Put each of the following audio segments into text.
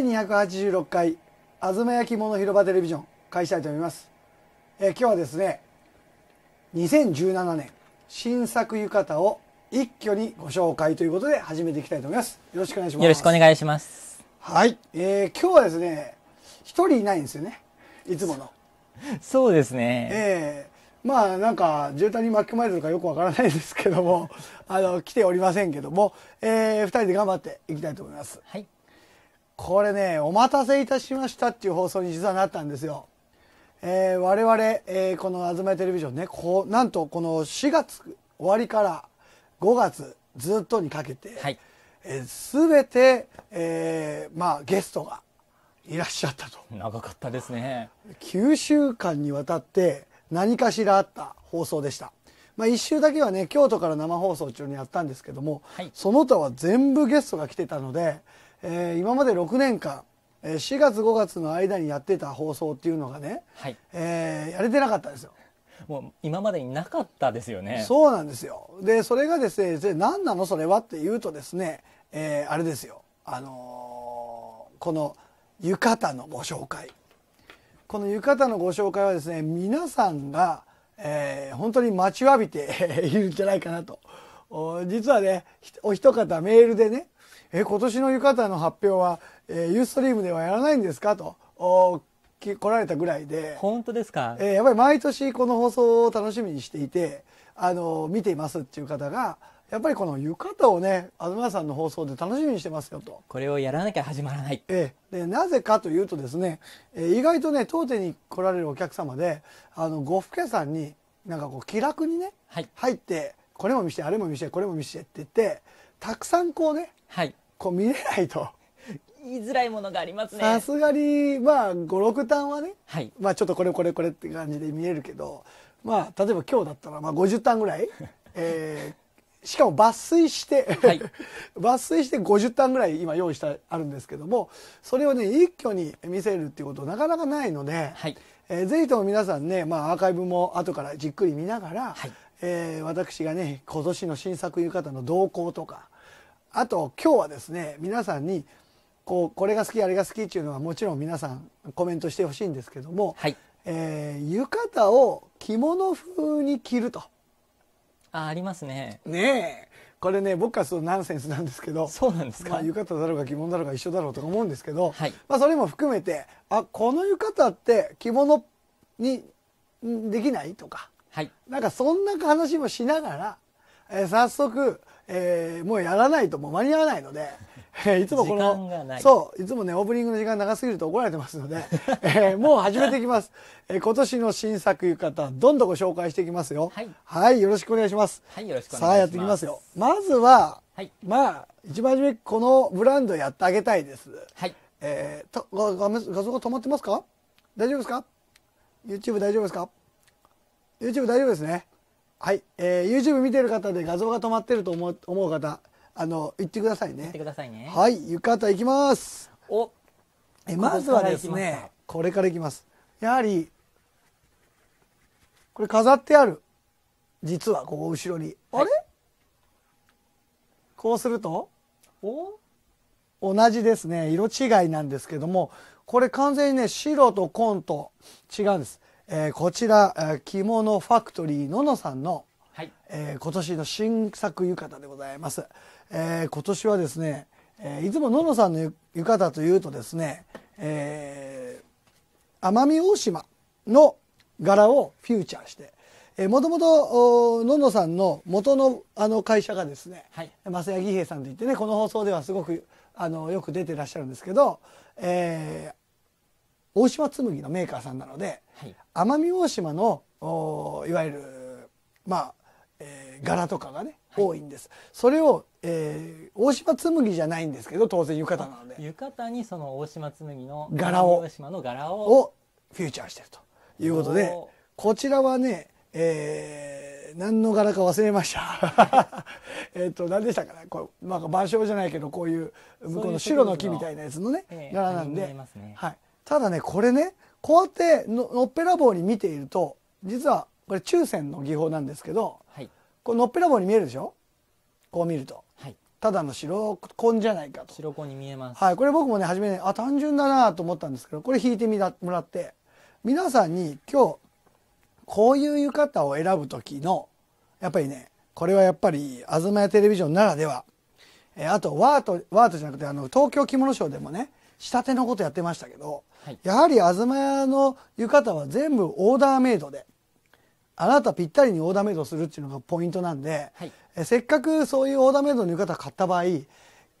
第286回東焼き物広場テレビジョン開したいと思います、え今日はですね2017年新作浴衣を一挙にご紹介ということで始めていきたいと思いますよろしくお願いしますよろしくお願いしますはい、えー、今日はですね一人いないんですよねいつものそうですねええー、まあなんか渋滞に巻き込まれてるかよくわからないですけどもあの来ておりませんけども、えー、2人で頑張っていきたいと思いますはいこれね、お待たせいたしましたっていう放送に実はなったんですよ。えー、我々、えー、この「あずまテレビジョンね」こうなんとこの4月終わりから5月ずっとにかけて、はいえー、全て、えーまあ、ゲストがいらっしゃったと長かったですね9週間にわたって何かしらあった放送でした、まあ、1週だけはね京都から生放送中にやったんですけども、はい、その他は全部ゲストが来てたのでえー、今まで6年間4月5月の間にやってた放送っていうのがね、はい、えー、やれてなかったんですよ。もう今までになかったですよね。そうなんですよ。で、それがですね、で何なのそれはっていうとですね、えー、あれですよ。あのー、この浴衣のご紹介。この浴衣のご紹介はですね、皆さんが、えー、本当に待ちわびて いるんじゃないかなと。実はね、お一方メールでね、え今年の浴衣の発表は、えー、ユーストリームではやらないんですかと来られたぐらいで本当ですか、えー、やっぱり毎年この放送を楽しみにしていてあの見ていますっていう方がやっぱりこの浴衣をね東さんの放送で楽しみにしてますよとこれをやらなきゃ始まらない、えー、でなぜかというとですね、えー、意外とね当店に来られるお客様であの呉服屋さんになんかこう気楽にね、はい、入ってこれも見せてあれも見せてこれも見せてって言ってたくさんこうねはいこう見れないと言いづらいものがありますねさすがにまあ56単はね、はい、まあちょっとこれこれこれって感じで見れるけどまあ例えば今日だったらまあ50単ぐらい、えー、しかも抜粋してはい、抜粋して50単ぐらい今用意してあるんですけどもそれをね一挙に見せるっていうことなかなかないので、はいえー、ぜひとも皆さんね、まあ、アーカイブも後からじっくり見ながら、はいえー、私がね今年の新作浴衣の動向とか、あと今日はですね皆さんにこうこれが好きあれが好きっていうのはもちろん皆さんコメントしてほしいんですけども、はい、えー、浴衣を着物風に着るとあありますねねえこれね僕はすナンセンスなんですけどそうなんですか、まあ、浴衣だろうが着物だろうが一緒だろうとか思うんですけど、はい、まあ、それも含めてあこの浴衣って着物にできないとか、はい、なんかそんな話もしながら、えー、早速えー、もうやらないともう間に合わないので、え いつもこのそういつもねオープニングの時間長すぎると怒られてますので、えー、もう始めていきます、えー、今年の新作浴衣どんどんご紹介していきますよ、はい、はい、よろしくお願いしますはいよろしくお願いしますさあやっていきますよまずは、はい、まあ一番初めこのブランドやってあげたいですはいえー、と画像が止まってますか大丈夫ですか YouTube 大丈夫ですか YouTube 大丈夫ですねはい、えー、YouTube 見てる方で画像が止まってると思う思う方あの言ってくださいね言ってくださいねはい浴衣いきますおえまずはですねこれからいきますやはりこれ飾ってある実はここ後ろに、はい、あれこうするとお同じですね色違いなんですけどもこれ完全にね白と紺と違うんですえー、こちら着物ファクトリーののさんの、はいえー、今年の新作浴衣でございます、えー、今年はですね、えー、いつもののさんの浴衣というとですね、えー、奄美大島の柄をフューチャーしてもともとののさんの元のあの会社がですね、はい、増谷義平さんといってねこの放送ではすごくあのよく出てらっしゃるんですけど、えー、大島紬のメーカーさんなので。奄美大島のいわゆるまあ、えー、柄とかがね、多いんです。それを、えー、大島紬じゃないんですけど当然浴衣なので浴衣にその大島紬の柄を大島の柄をフューチャーしてるということでこちらはね、えー、何の柄か忘れました えっと何でしたかねこう、まあ、場所じゃないけどこういう向こうの白の木みたいなやつのね柄なんで、ね、はい、ただねこれねこうやってののっぺらぼうに見ていると実はこれ中線の技法なんですけど、はい、このっぺらぼうに見えるでしょこう見ると、はい、ただの白根じゃないかと白根に見えます、はい、これ僕もね初めにあ単純だなと思ったんですけどこれ引いてみらもらって皆さんに今日こういう浴衣を選ぶ時のやっぱりねこれはやっぱり東屋テレビジョンならではえー、あとワートワートじゃなくてあの東京着物ショーでもね仕立てのことやってましたけど、はい、やはり東屋の浴衣は全部オーダーメイドであなたぴったりにオーダーメイドするっていうのがポイントなんで、はい、えせっかくそういうオーダーメイドの浴衣買った場合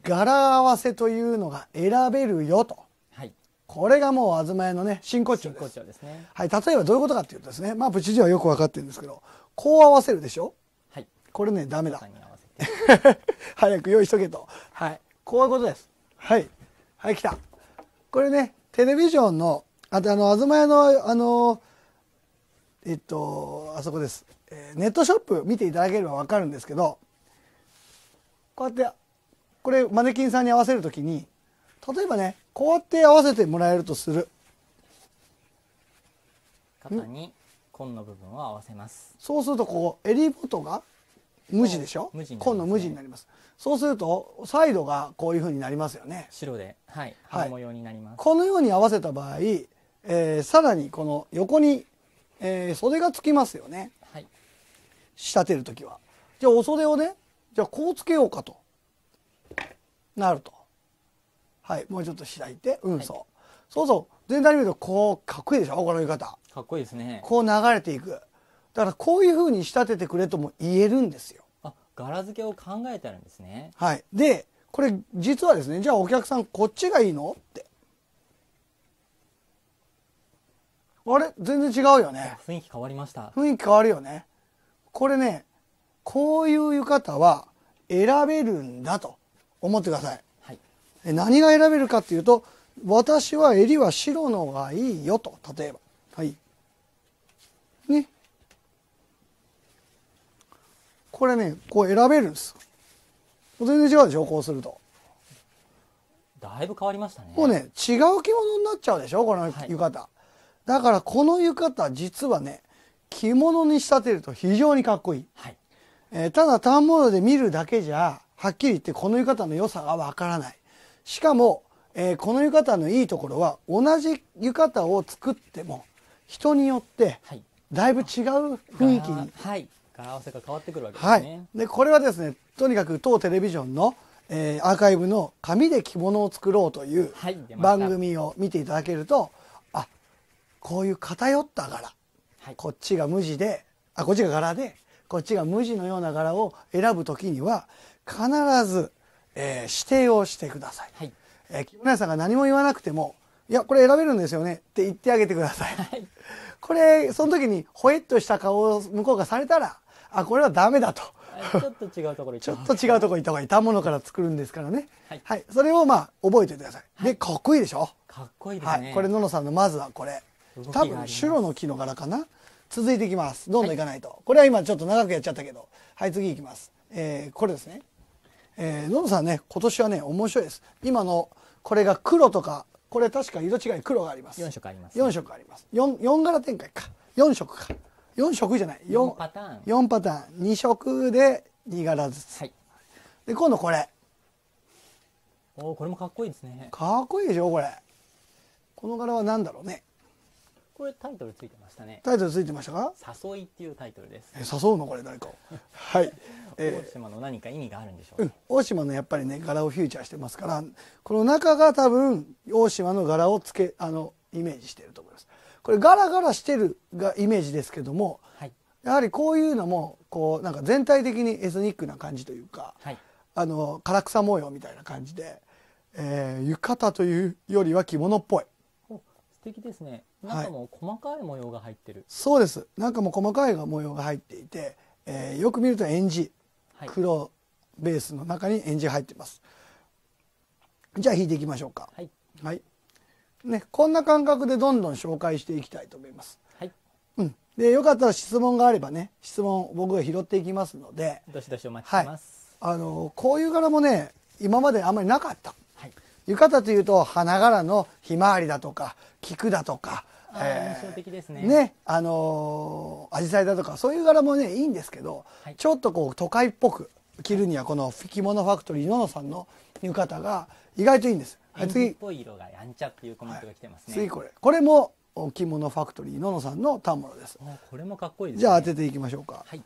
柄合わせというのが選べるよと。これがもう東屋のね真骨頂ですです、ね、はい、例えばどういうことかっていうとですねまあプチ事はよく分かってるんですけどこう合わせるでしょ、はい、これねダメだ 早く用意しとけと。はい。こういうことです。はい。はい、来た。これね、テレビジョンの、あとあの、東屋の、あの、えっと、あそこです。ネットショップ見ていただければわかるんですけど、こうやって、これマネキンさんに合わせるときに、例えばね、こうやって合わせてもらえるとする。肩に紺の部分を合わせます。そうするとこう、襟元が無地でしょ、ね、紺の無地になりますそうするとサイドがこういうふうになりますよね白ではい、はい、模様になります、このように合わせた場合、えー、さらにこの横に、えー、袖がつきますよね、はい、仕立てる時はじゃあお袖をねじゃあこうつけようかとなるとはいもうちょっと開いてうんそう、はい、そうそう全体見るとこうかっこいいでしょこの浴衣かっこいいですねこう流れていくだからこういうふうに仕立ててくれとも言えるんですよ。あ柄付けを考えてるんですね。はい、でこれ実はですねじゃあお客さんこっちがいいのってあれ全然違うよね雰囲気変わりました雰囲気変わるよねこれねこういう浴衣は選べるんだと思ってください、はい、何が選べるかっていうと私は襟は白のがいいよと例えばはいねこれね、こう選べるんです。全然違うでしょ、こうすると。だいぶ変わりましたね。もうね、違う着物になっちゃうでしょ、この浴衣。はい、だからこの浴衣、実はね、着物に仕立てると非常にかっこいい。はい、えー、ただー物で見るだけじゃ、はっきり言ってこの浴衣の良さがわからない。しかも、えー、この浴衣のいいところは、同じ浴衣を作っても、人によって、だいぶ違う雰囲気に合わせが変わってくるわけですね。はい、でこれはですねとにかく当テレビジョンの、えー、アーカイブの「紙で着物を作ろう」という番組を見ていただけると、はい、あこういう偏った柄、はい、こっちが無地であこっちが柄でこっちが無地のような柄を選ぶ時には必ず、えー、指定をしてください。はいえー、木村さんが何も言わなくても「いやこれ選べるんですよね」って言ってあげてください。はい、これその時にほえっとした顔を向こうがされたらあこれはダメだと。ちょっと違うところ ちょっと違うところ行った方がいい。たものから作るんですからね。はい、はい。それをまあ覚えておいてください。で、かっこいいでしょかっこいいですね。はい、これ、ののさんのまずはこれ。多分、白の木の柄かな。続いていきます。どんどんいかないと。はい、これは今ちょっと長くやっちゃったけど。はい、次いきます。えー、これですね。えー、ののさんね、今年はね、面白いです。今の、これが黒とか、これ確か色違い黒があります。4色あります、ね。4色あります。4, 4柄展開か。4色か。4色じゃない 4, 4パターン4パターン2色で2柄ずつ、はい、で今度これおおこれもかっこいいですねかっこいいでしょこれこの柄は何だろうねこれタイトルついてましたねタイトルついてましたか誘いっていうタイトルです誘うのこれ誰か はい、えー、大島の何か意味があるんでしょう、か、うん、大島のやっぱりね柄をフューチャーしてますからこの中が多分大島の柄をつけあのイメージしてると思いますこれガラガラしてるがイメージですけども、はい、やはりこういうのもこうなんか全体的にエスニックな感じというか、はい、あの唐草模様みたいな感じで、えー、浴衣というよりは着物っぽい。素敵ですね。中も細かい模様が入ってる。はい、そうです。中も細かい模様が入っていて、えー、よく見るとエはい、黒ベースの中にエじ入ってます。じゃあ引いていきましょうか。はい。はいね、こんな感覚でどんどん紹介していきたいと思います。はい。うん。で、よかったら質問があればね、質問僕が拾っていきますので。どしどしお待ちします。はい、あの、こういう柄もね、今まであんまりなかった。浴衣というと、花柄のひまわりだとか、菊だとか、えー、印象的ですね。ね、あのー、アジサイだとか、そういう柄もね、いいんですけど、はい、ちょっとこう、都会っぽく着るには、この着物ファクトリーののさんの浴衣が意外といいんです。はい、次色がやんちゃっていうコメントが来てますね、はい、次これこれも着物ファクトリーののさんの田物ですこれもかっこいいです、ね、じゃあ当てていきましょうか、はい、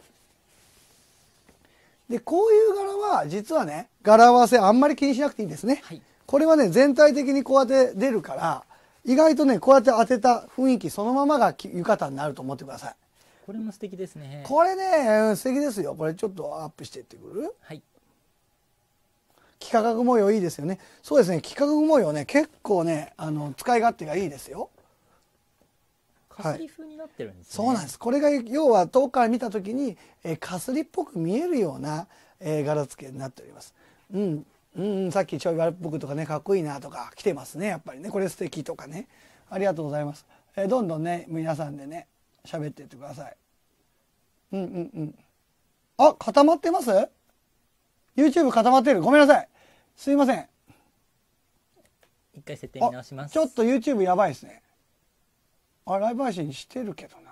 でこういう柄は実はね柄合わせあんまり気にしなくていいんですね、はい、これはね全体的にこうやって出るから意外とねこうやって当てた雰囲気そのままが浴衣になると思ってくださいこれも素敵ですねこれね、素敵ですよこれちょっとアップしていってくるはい幾何学模様いいですよねそうですね幾何学模様ね結構ねあの使い勝手がいいですよかすり風になってるんです、ねはい、そうなんですこれが要は遠くから見た時に、えかすりっぽく見えるような、えー、柄付けになっておりますうんうん、さっきちょい柄っぽくとかねかっこいいなとか来てますねやっぱりねこれ素敵とかねありがとうございます、えどんどんね皆さんでね喋ってってくださいうんうんうんあ固まってます YouTube 固まってるごめんなさいすいません一回設定見直しますちょっと YouTube やばいですねあライブ配信してるけどな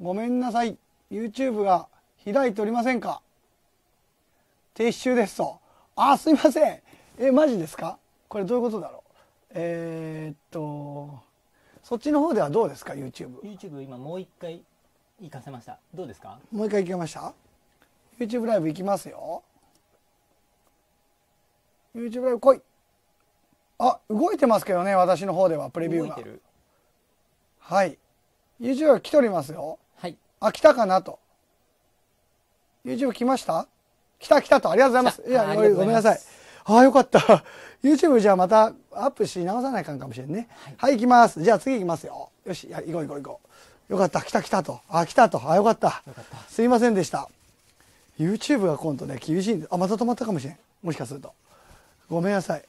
ごめんなさい YouTube が開いておりませんか撤収ですとあすいませんえマジですかこれどういうことだろうえー、っとそっちの方ではどうですか YouTube YouTube 今もう一回行かせましたどうですかもう一回行きました YouTube ライブ行きますよ YouTube ライブ来いあ動いてますけどね私の方ではプレビューがはい YouTube 来ておりますよはいあ来たかなと YouTube 来ました来た来たとありがとうございますいやごめんなさいああよかった YouTube じゃあまたアップし直さないかんかもしれんねはい、はい、行きますじゃあ次行きますよよしいや行こう行こう行こうよかった来た来たとあ来たとあよかったすいませんでした YouTube が今度ね厳しいんであまた止まったかもしれんもしかするとごめんなさい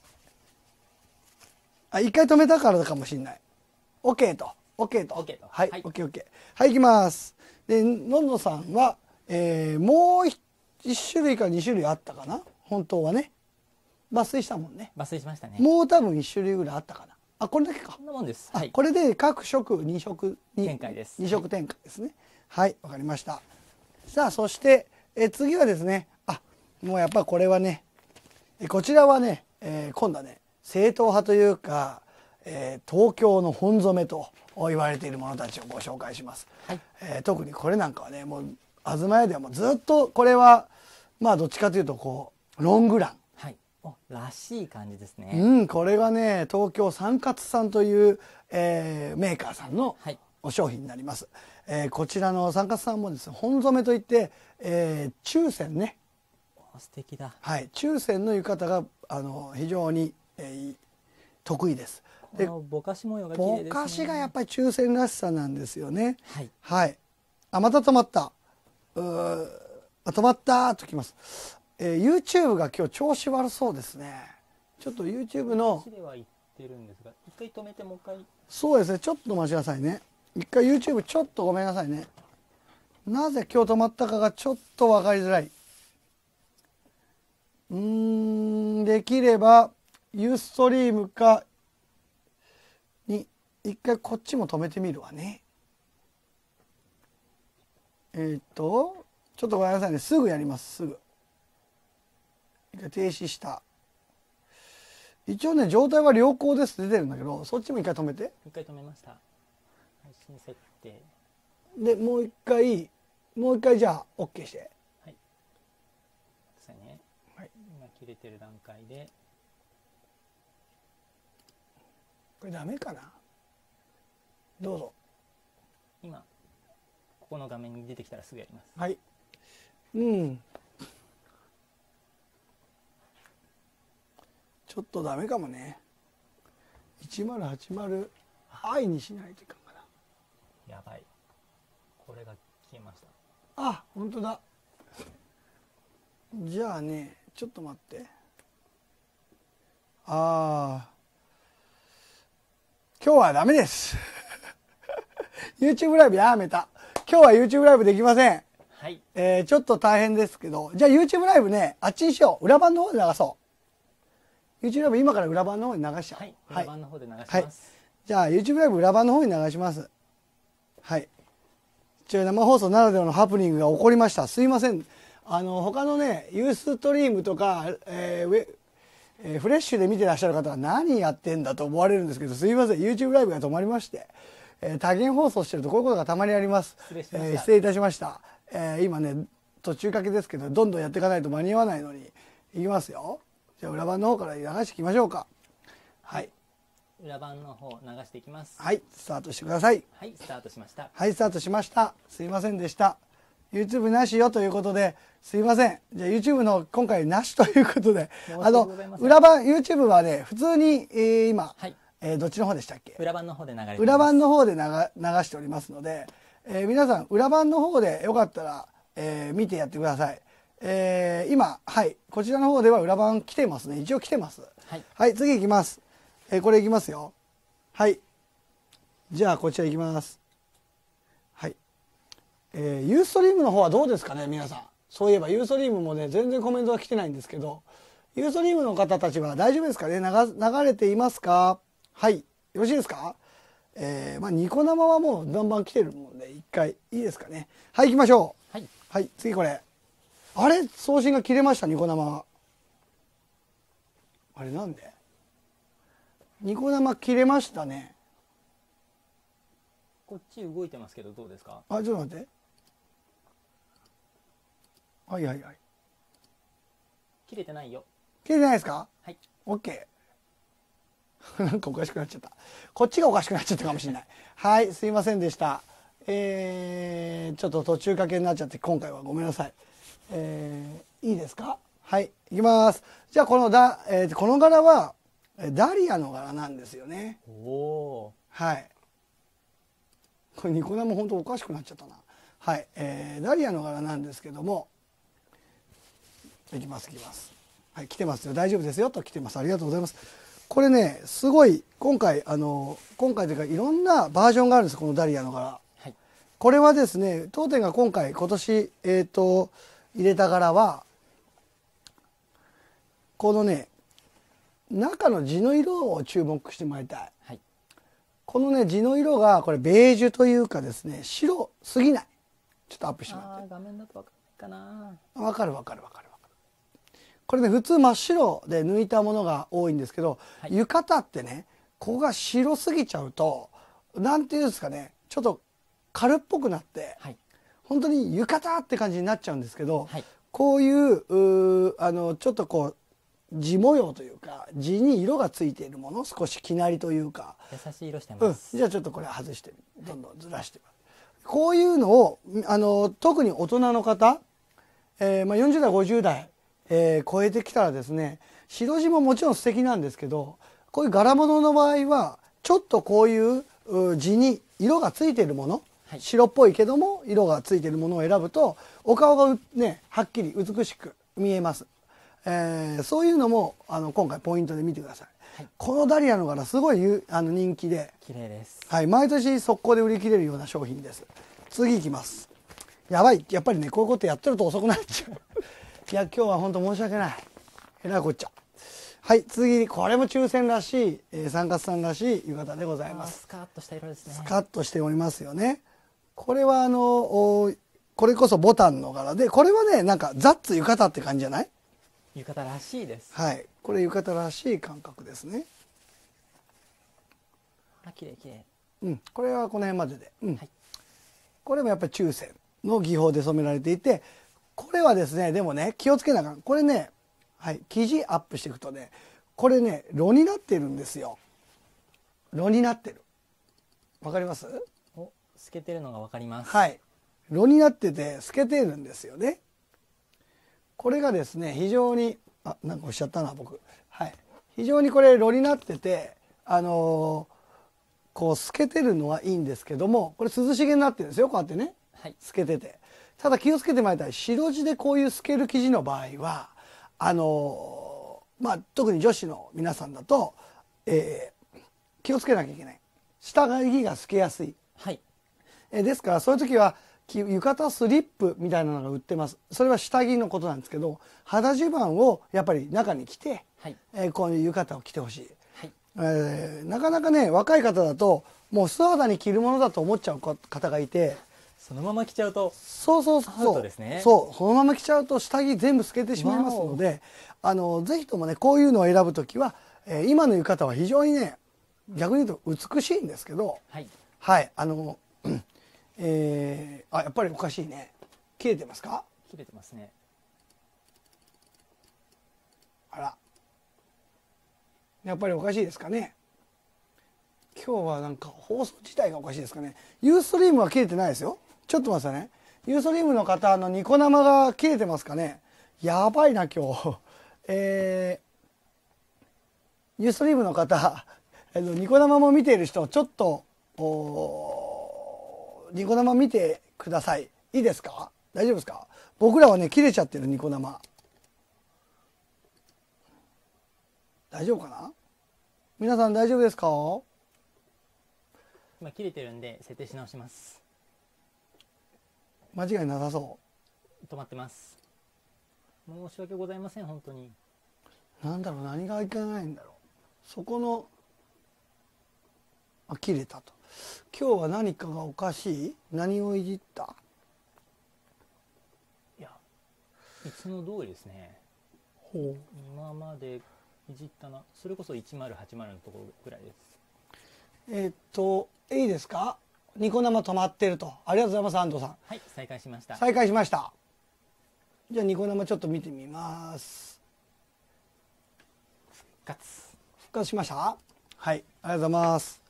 あ一回止めたからかもしんない OK と OK と OK とはい OKOK はいいきますでのんのさんは、えー、もう1種類か2種類あったかな本当はね抜粋したもんね抜粋しましたねもう多分1種類ぐらいあったかなあこれだけかこんんなもはい、これで各色2色展開です2色展開ですねはいわ、はい、かりましたさあそしてえ次はですねあもうやっぱこれはねこちらはね、えー、今度はね正統派というか、えー、東京の本染めと言われているものたちをご紹介します、はい、えー、特にこれなんかはねもう東屋ではもうずっとこれはまあどっちかというとこうロングラン、はい、らしい感じですね、うん、これがね東京三勝さんという、えー、メーカーさんのお商品になります、はい、えー、こちらの三勝さんもですね本染めといって、えー、中線ね素敵だ。はい、中線の浴衣があの非常に、えー、得意です。で、ぼかし模様が、ね、ぼかしがやっぱり中線らしさなんですよね。はい。はい。あまた止まった。う止まったときます。えー、YouTube が今日調子悪そうですね。ちょっと YouTube の。一回止めてもう一回。そうですね。ちょっと待ちなさいね。一回 YouTube ちょっとごめんなさいね。なぜ今日止まったかがちょっと分かりづらい。うん、できれば、ユーストリームか、に、一回こっちも止めてみるわね。えー、っと、ちょっとごめんなさいね。すぐやります。すぐ。一回停止した。一応ね、状態は良好です出てるんだけど、そっちも一回止めて。一回止めました。配信設定。で、もう一回、もう一回じゃあ、OK して。切れてる段階でこれダメかなどうぞ今ここの画面に出てきたらすぐやりますはいうんちょっとダメかもね 1080i にしないといかんかなやばいこれが消えましたあ本当だじゃあねちょっと待ってああ今日はダメです YouTube ライブやめた今日は YouTube ライブできませんはい、えー、ちょっと大変ですけどじゃあ YouTube ライブねあっちにしよう裏番の方で流そう YouTube ライブ今から裏番の方に流しちゃう、はい、裏番の方で流します、はい、じゃあ YouTube ライブ裏番の方に流しますはい一応生放送ならではのハプニングが起こりましたすいませんあの他のねユーストリームとか、えーえー、フレッシュで見てらっしゃる方は何やってんだと思われるんですけどすいません YouTube ライブが止まりまして、えー、多元放送してるとこういうことがたまにあります失礼しましえー、失礼いたしました、えー、今ね途中かけですけどどんどんやっていかないと間に合わないのにいきますよじゃあ裏番の方から流していきましょうかはい裏番の方流していきますはいスタートしてくださいはいスタートしましたはいスタートしましたすいませんでした YouTube なしよということで、すいません。じゃあ YouTube の今回なしということで、あの、裏版 YouTube はね、普通に、えー、今、はい、えー、どっちの方でしたっけ裏版の方で流れ裏番の方で流しておりますので、えー、皆さん裏版の方でよかったら、えー、見てやってください。えー、今、はい、こちらの方では裏版来てますね。一応来てます。はい、はい、次いきます。えー、これいきますよ。はい。じゃあ、こちらいきます。えー、ユーストリームの方はどうですかね皆さんそういえばユーストリームもね全然コメントが来てないんですけどユーストリームの方たちは大丈夫ですかね流れていますかはいよろしいですかえー、まあニコ生はもうだんだん来てるもんで、ね、一回いいですかねはい行きましょうはい、はい、次これあれ送信が切れましたニコ生はあれなんでニコ生切れましたねこっち動いてますけどどうですかあちょっと待ってはいはいはい切れてないよ切れてないですかはい OK なんかおかしくなっちゃったこっちがおかしくなっちゃったかもしれない はいすいませんでしたえー、ちょっと途中かけになっちゃって今回はごめんなさいえー、いいですかはいいきますじゃあこのだ、えー、この柄はダリアの柄なんですよねおお。はいこれニコ生ほんとおかしくなっちゃったなはい、えー、ダリアの柄なんですけども行きます行きますはい来てますよ大丈夫ですよと来てますありがとうございますこれねすごい今回あの今回というかいろんなバージョンがあるんですこのダリアの柄、はい、これはですね当店が今回今年えっ、ー、と入れた柄はこのね中の地の色を注目してもらいたい、はい、このね地の色がこれベージュというかですね白すぎないちょっとアップしてもらって画面だと分かるかな分かる分かる分かるこれね普通真っ白で抜いたものが多いんですけど、はい、浴衣ってねここが白すぎちゃうと何ていうんですかねちょっと軽っぽくなって、はい、本当に浴衣って感じになっちゃうんですけど、はい、こういうあのちょっとこう地模様というか地に色がついているもの少しきなりというか優しい色してます、うん、じゃあちょっとこれ外してどんどんずらして、はい、こういうのをあの特に大人の方、えーまあ、40代50代えー、超えてきたらですね白地ももちろん素敵なんですけどこういう柄物の場合はちょっとこういう地に色がついているもの、はい、白っぽいけども色がついているものを選ぶとお顔がねはっきり美しく見えます、えー、そういうのもあの今回ポイントで見てください、はい、このダリアの柄すごいあの人気で綺麗です、はい、毎年速攻で売り切れるような商品です次いきますやばいやっぱりねこういうことやってると遅くなっちゃういや、今日は本当申し訳ない。えらいこっちゃ。はい、次に、これも抽選らしい、えー、三角さんらしい浴衣でございます。スカッとした色ですね。スカッとしておりますよね。これはあの、おこれこそボタンの柄で、これはね、なんか、ザッツ浴衣って感じじゃない浴衣らしいです。はい。これ浴衣らしい感覚ですね。あ、綺麗綺麗。うん。これはこの辺までで。うん。はい、これもやっぱり抽選の技法で染められていて、これはですね、でもね、気をつけなあかん。これね、はい、記事アップしていくとね、これね、炉になってるんですよ。炉になってる。わかりますお、透けてるのがわかります。はい。炉になってて透けてるんですよね。これがですね、非常に、あ、なんかおっしゃったな、僕。はい。非常にこれ炉になってて、あのー、こう透けてるのはいいんですけども、これ涼しげになってるんですよ、こうやってね。はい、透けてて。ただ気をつけてもらいたい白地でこういう透ける生地の場合はあのまあ特に女子の皆さんだと、えー、気をつけなきゃいけない下着が透けやすい、はい、えー、ですからそういう時は浴衣スリップみたいなのが売ってますそれは下着のことなんですけど肌襦袢をやっぱり中に着て、はい、えー、こういう浴衣を着てほしい、はい、えー、なかなかね若い方だともう素肌に着るものだと思っちゃう方がいてそのまま着ちゃうとそうそうそう、ね、そうそのまま着ちゃうと下着全部透けてしまいますのであのぜひともねこういうのを選ぶ時は、えー、今の浴衣は非常にね逆に言うと美しいんですけどはい、はい、あの、えー、あやっぱりおかしいね切れてますか切れてますねあらやっぱりおかしいですかね今日はなんか放送自体がおかしいですかねユーストリームは切れてないですよちょっと待ってね。ユーストリームの方、あの、ニコ生が切れてますかねやばいな、今日。えー、ユーストリームの方、えっと、ニコ生も見ている人、ちょっと、おニコ生見てください。いいですか大丈夫ですか僕らはね、切れちゃってる、ニコ生。大丈夫かな皆さん大丈夫ですか今切れてるんで設定し直します間違いなさそう止まってます申し訳ございません本当に何だろう何がいけないんだろうそこのあ切れたと今日は何かがおかしい何をいじったいやいつも通りですねほう今までいじったなそれこそ1080のところぐらいですえっといいですかニコ生止まってると。ありがとうございます、安藤さん。はい、再開しました。再開しました。じゃあ、ニコ生ちょっと見てみます。復活。復活しましたはい、ありがとうございます。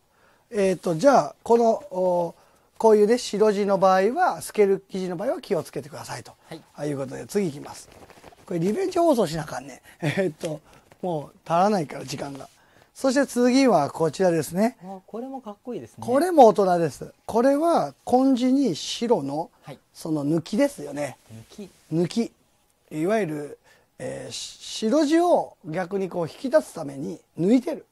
えっ、ー、と、じゃあ、この、こういうね、白地の場合は、透ける生地の場合は気をつけてくださいと。はい。あいうことで、次いきます。これ、リベンジ放送しなあかんね。えっ、ー、と、もう足らないから、時間が。そして次はこちらですね。これもかっこいいですね。これも大人です。これは根地に白の、その抜きですよね。抜き。抜き。いわゆる、えー、白地を逆にこう引き出すために抜いてる。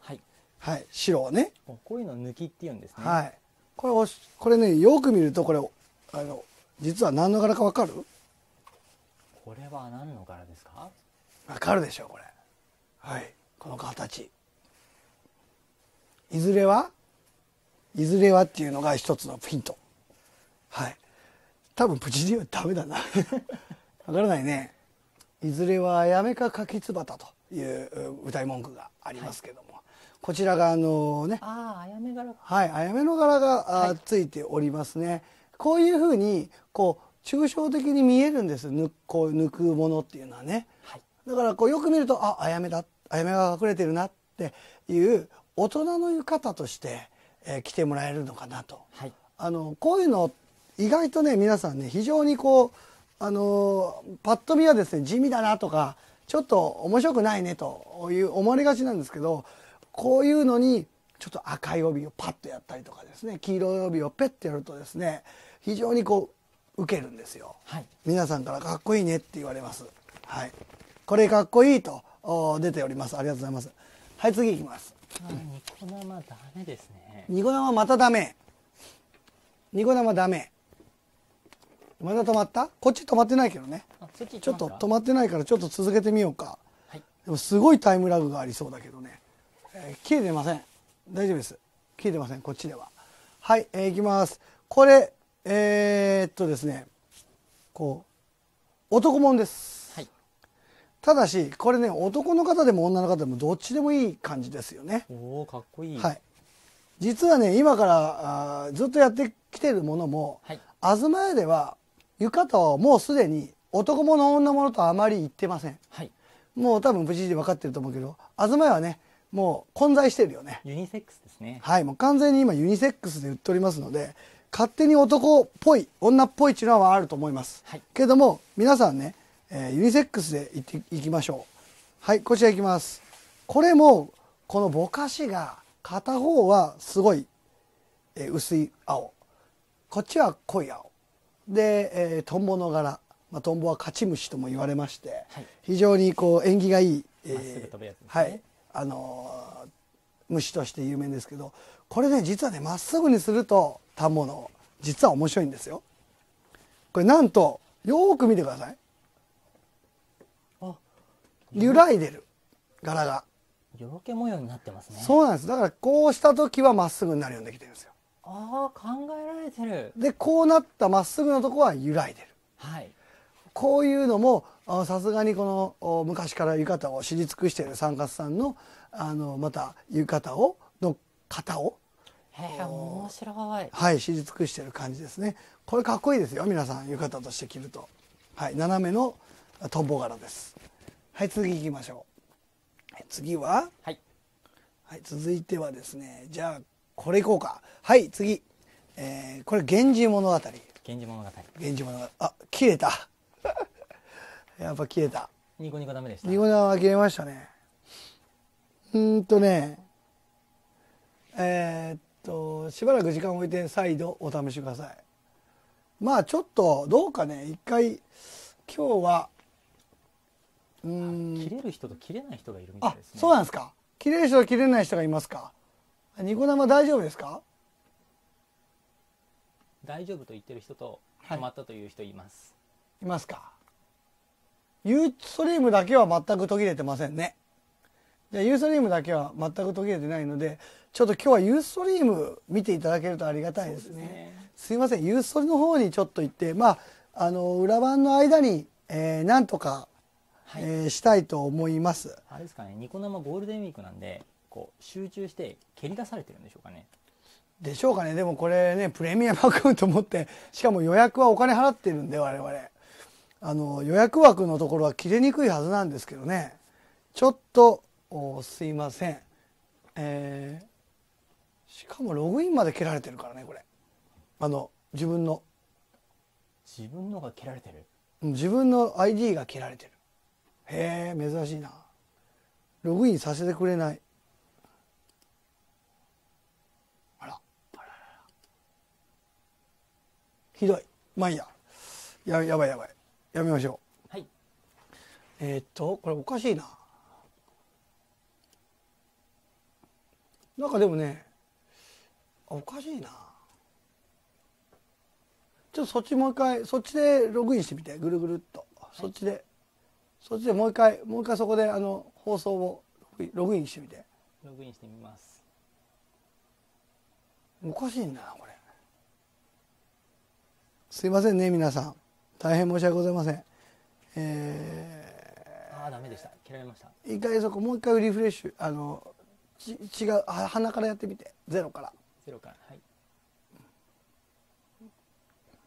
はい。はい、白をね。こういうの抜きって言うんですね。はい。これおし、これね、よく見るとこれ、あの、実は何の柄かわかるこれは何の柄ですかわかるでしょう、これ。はい。この形。いずれはいずれはっていうのが一つのヒントはい多分プチではダメだな わからないねいずれはやめかかきつばたという歌い文句がありますけども、はい、こちらがあのねあああやめ柄はいあやめの柄が、はついておりますねこういうふうにこう抽象的に見えるんですぬこう抜くものっていうのはね、はい、だからこうよく見るとああやめだあやめが隠れてるなっていう大人の浴衣として、えー、着てもらえるのかなと、はい、あのこういうの意外とね皆さんね非常にこうあのパッと見はですね地味だなとかちょっと面白くないねという思われがちなんですけどこういうのにちょっと赤い帯をパッとやったりとかですね黄色い帯をペッてやるとですね非常にこう受けるんですよ、はい、皆さんからかっこいいねって言われます、はい、これかっこいいと出ておりますありがとうございますはい次いきますニコ生ダメですねニコ生またダメニコ生ダメまだ止まったこっち止まってないけどねちょっと止まってないからちょっと続けてみようか、はい、でもすごいタイムラグがありそうだけどね、えー、切れてません大丈夫です切れてませんこっちでははい、えー、いきますこれえー、っとですねこう男もんですただしこれね男の方でも女の方でもどっちでもいい感じですよねおおかっこいい、はい、実はね今からあずっとやってきてるものも、はい、東屋では浴衣をもうすでに男物女物とあまり言ってません、はい、もう多分無事で分かってると思うけど東屋はねもう混在してるよねユニセックスですねはいもう完全に今ユニセックスで売っておりますので勝手に男っぽい女っぽいっていうのはあると思います、はい、けども皆さんねえー、ユニセックスでいっていきましょうはいこちらいきますこれもこのぼかしが片方はすごい、えー、薄い青こっちは濃い青で、えー、トンボの柄、まあ、トンボは勝ち虫とも言われまして、はい、非常にこう縁起がいい、えーね、はいあのー、虫として有名ですけどこれね実はねまっすぐにすると反の実は面白いんですよ。これなんとよく見てください。揺らいでる柄がよろけ模様になってますねそうなんですだからこうした時はまっすぐになるようにできてるんですよああ考えられてるでこうなったまっすぐのとこは揺らいでるはいこういうのもさすがにこの昔から浴衣を知り尽くしている三勝さんのあのまた浴衣をの型をへえ面白いはい知り尽くしている感じですねこれかっこいいですよ皆さん浴衣として着るとはい斜めのトンボ柄ですはい次行きましょう次ははい、はい、続いてはですねじゃあこれいこうかはい次、えー、これ「源氏物語」源氏物語源氏物語あ切れた やっぱ切れたニコニコダメでしたニコニコは切れましたねうんとねえー、っとしばらく時間を置いて再度お試しくださいまあちょっとどうかね一回今日は切れる人と切れない人がいるみたいです、ね、そうなんですか切れる人と切れない人がいますかニコ生大丈夫ですか大丈夫と言ってる人と止まったという人います、はい、いますかユーストリームだけは全く途切れてませんねじゃあユーストリームだけは全く途切れてないのでちょっと今日はユーストリーム見ていただけるとありがたいですね、ね、すいませんユーストリームの方にちょっと行ってまああの裏番の間に、えー、なんとかはい、えー、したいと思いますあれですかねニコ生ゴールデンウィークなんでこう集中して蹴り出されてるんでしょうかねでしょうかねでもこれねプレミアムアカウント持ってしかも予約はお金払ってるんで我々あの予約枠のところは切れにくいはずなんですけどねちょっとすいませんえー、しかもログインまで蹴られてるからねこれあの自分の自分のが蹴られてる自分の ID が蹴られてるへえ珍しいなログインさせてくれないあらひどいまあいいやややばいやばいやめましょうはいえー、っとこれおかしいななんかでもねおかしいなちょっとそっちもう一回そっちでログインしてみてぐるぐるっと、そっちでそっちでもう一回もう一回そこであの放送をログインしてみてログインしてみますおかしいんだなこれすいませんね皆さん大変申し訳ございませんえー、ああダメでした切られました一回そこもう一回リフレッシュあのち違う鼻からやってみてゼロからゼロからはい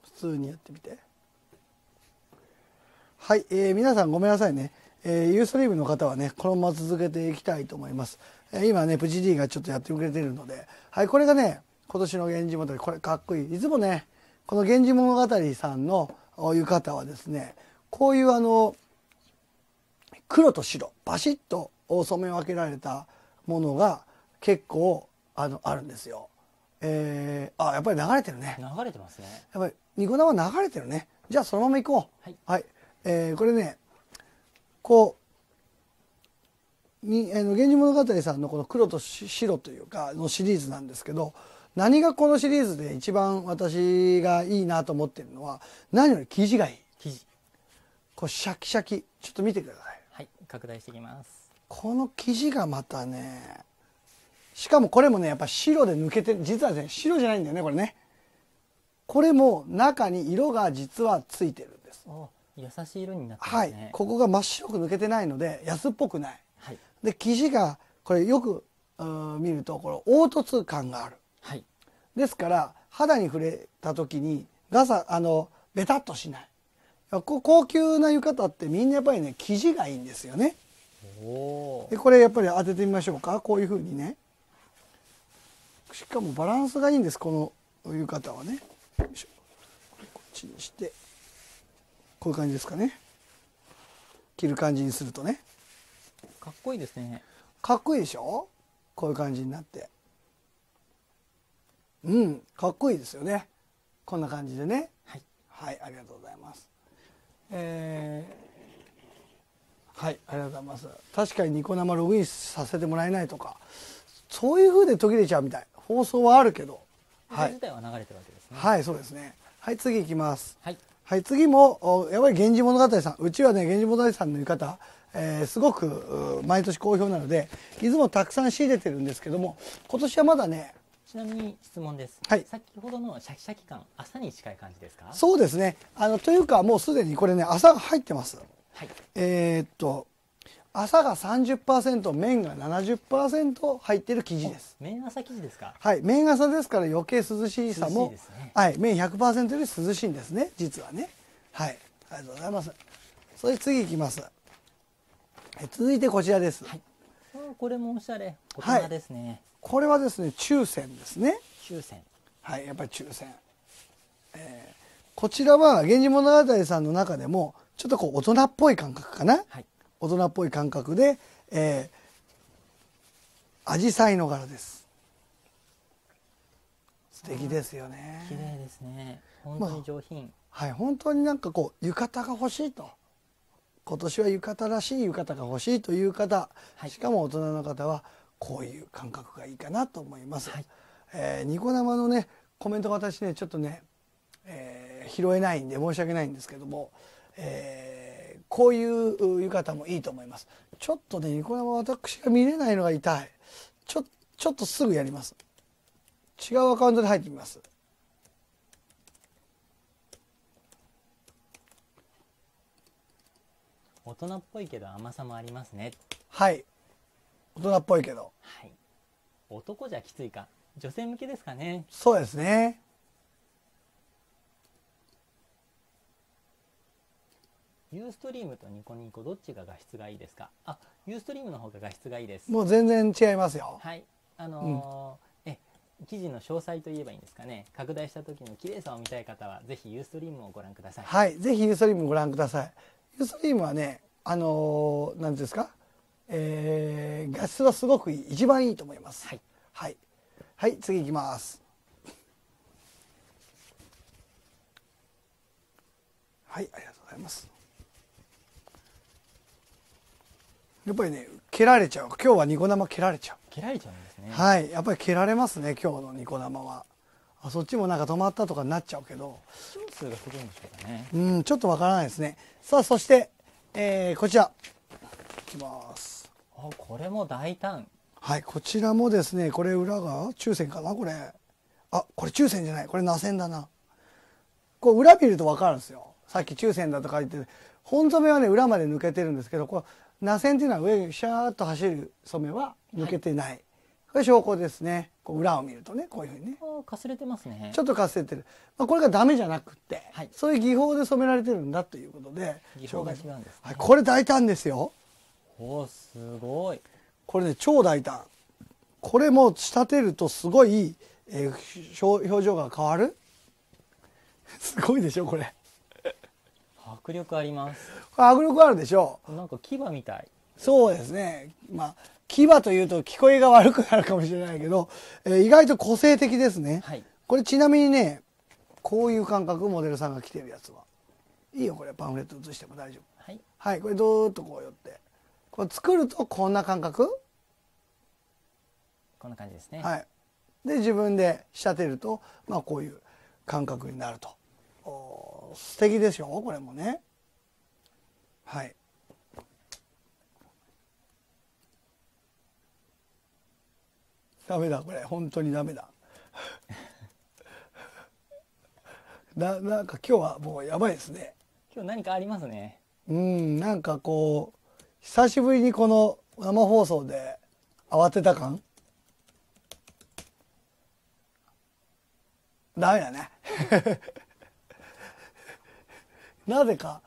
普通にやってみてはい、えー、皆さんごめんなさいね。えー、ユーストリームの方はね、このまま続けていきたいと思います。えー、今ね、プチ D がちょっとやってくれてるので、はい、これがね、今年の源氏物語、これかっこいい。いつもね、この源氏物語さんの浴衣はですね、こういうあの、黒と白、バシッと染め分けられたものが結構あのあるんですよ。えー、あ、やっぱり流れてるね。流れてますね。やっぱり、ニコ生流れてるね。じゃあそのまま行こう。はい、はいえー、これねこうに「あの源氏物語」さんのこの黒と白というかのシリーズなんですけど何がこのシリーズで一番私がいいなと思ってるのは何より生地がいい生地こうシャキシャキちょっと見てくださいはい拡大していきますこの生地がまたねしかもこれもねやっぱ白で抜けて実はね白じゃないんだよねこれねこれも中に色が実はついてるんです優しい色になってますね、はい、ここが真っ白く抜けてないので安っぽくない、はい、で生地がこれよく見るとこれ凹凸感がある、はい、ですから肌に触れた時にガサあのベタっとしない高級な浴衣ってみんなやっぱりね生地がいいんですよねでこれやっぱり当ててみましょうかこういうふうにねしかもバランスがいいんですこの浴衣はねこっちにしてこういう感じですかね着る感じにするとねかっこいいですねかっこいいでしょこういう感じになってうんかっこいいですよねこんな感じでね、はい、はい、ありがとうございますえー、はいありがとうございます確かにニコ生ログインさせてもらえないとかそういうふうで途切れちゃうみたい放送はあるけどはい、はい、そうですねはい次いきますはいはい、次もやっぱり「源氏物語」さんうちはね「源氏物語」さんの浴衣、えー、すごく毎年好評なのでいつもたくさん仕入れてるんですけども今年はまだねちなみに質問です、はい、先ほどのシャキシャキ感朝に近い感じですかそうですねあのというかもうすでにこれね朝入ってます、はい、えー、っと朝が30%麺が70%入ってる生地です麺朝生地ですかはい麺朝ですから余計涼しさも、ね、はい、麺100%より涼しいんですね実はねはいありがとうございますそれ次いきますえ続いてこちらです、はい、これもおしゃれ大人ですね、はい、これはですね中選ですね中選はいやっぱり中選、えー、こちらは「源氏物語」さんの中でもちょっとこう大人っぽい感覚かな、はい大人っぽい感覚で、えー、紫陽花の柄です素敵ですよね綺麗ですね本当に上品、まあ、はい本当になんかこう浴衣が欲しいと今年は浴衣らしい浴衣が欲しいという方、はい、しかも大人の方はこういう感覚がいいかなと思います、はい、えー、ニコ生のねコメントが私ねちょっとね、えー、拾えないんで申し訳ないんですけども、えーこういう浴衣もいいと思いますちょっとねニコ生私が見れないのが痛いちょちょっとすぐやります違うアカウントで入ってみます大人っぽいけど甘さもありますねはい大人っぽいけどはい男じゃきついか女性向けですかねそうですねユーストリームとニコニコどっちが画質がいいですかあユーストリームの方が画質がいいですもう全然違いますよはいあのーうん、え記事の詳細といえばいいんですかね拡大した時の綺麗さを見たい方はぜひユーストリームをご覧くださいはいぜひユーストリームをご覧くださいユーストリームはねあのなんですかえー、画質はすごく一番いいと思いますはい、はい、はい、次いきますはいありがとうございますやっぱりね蹴られちゃう今日はニコ生蹴られちゃう蹴られちゃうんですねはいやっぱり蹴られますね今日のニコ生はあそっちもなんか止まったとかになっちゃうけど数がすごいんでしょうかねうんちょっとわからないですねさあそして、えー、こちらいきますあこれも大胆はいこちらもですねこれ裏が中線かなこれあこれ中線じゃないこれ螺旋だなこう裏見ると分かるんですよさっき中線だとか言って本染めはね裏まで抜けてるんですけどこれ螺旋っていうのは上にシャーッと走る染めは抜けてない、はい、これ証拠ですねこう裏を見るとねこういうふうにねかすれてますねちょっとかすれてる、まあ、これがダメじゃなくて、はい、そういう技法で染められてるんだということで技法が違うんです、ね、はい、これ大胆ですよおすごいこれね超大胆これも仕立てるとすごい、えー、表情が変わる すごいでしょこれ迫力あります迫力あるでしょうなんか牙みたいそうですねまあ牙というと聞こえが悪くなるかもしれないけど、えー、意外と個性的ですね、はい、これちなみにねこういう感覚モデルさんが来てるやつはいいよこれパンフレット写しても大丈夫はい、はい、これどーッとこう寄ってこれ作るとこんな感覚こんな感じですねはいで自分で仕立てるとまあこういう感覚になると素敵でしょこれもね。はい。ダメだこれ本当にダメだ。ななんか今日はもうやばいですね。今日何かありますね。うんなんかこう久しぶりにこの生放送で慌てた感。ダメだね。なぜか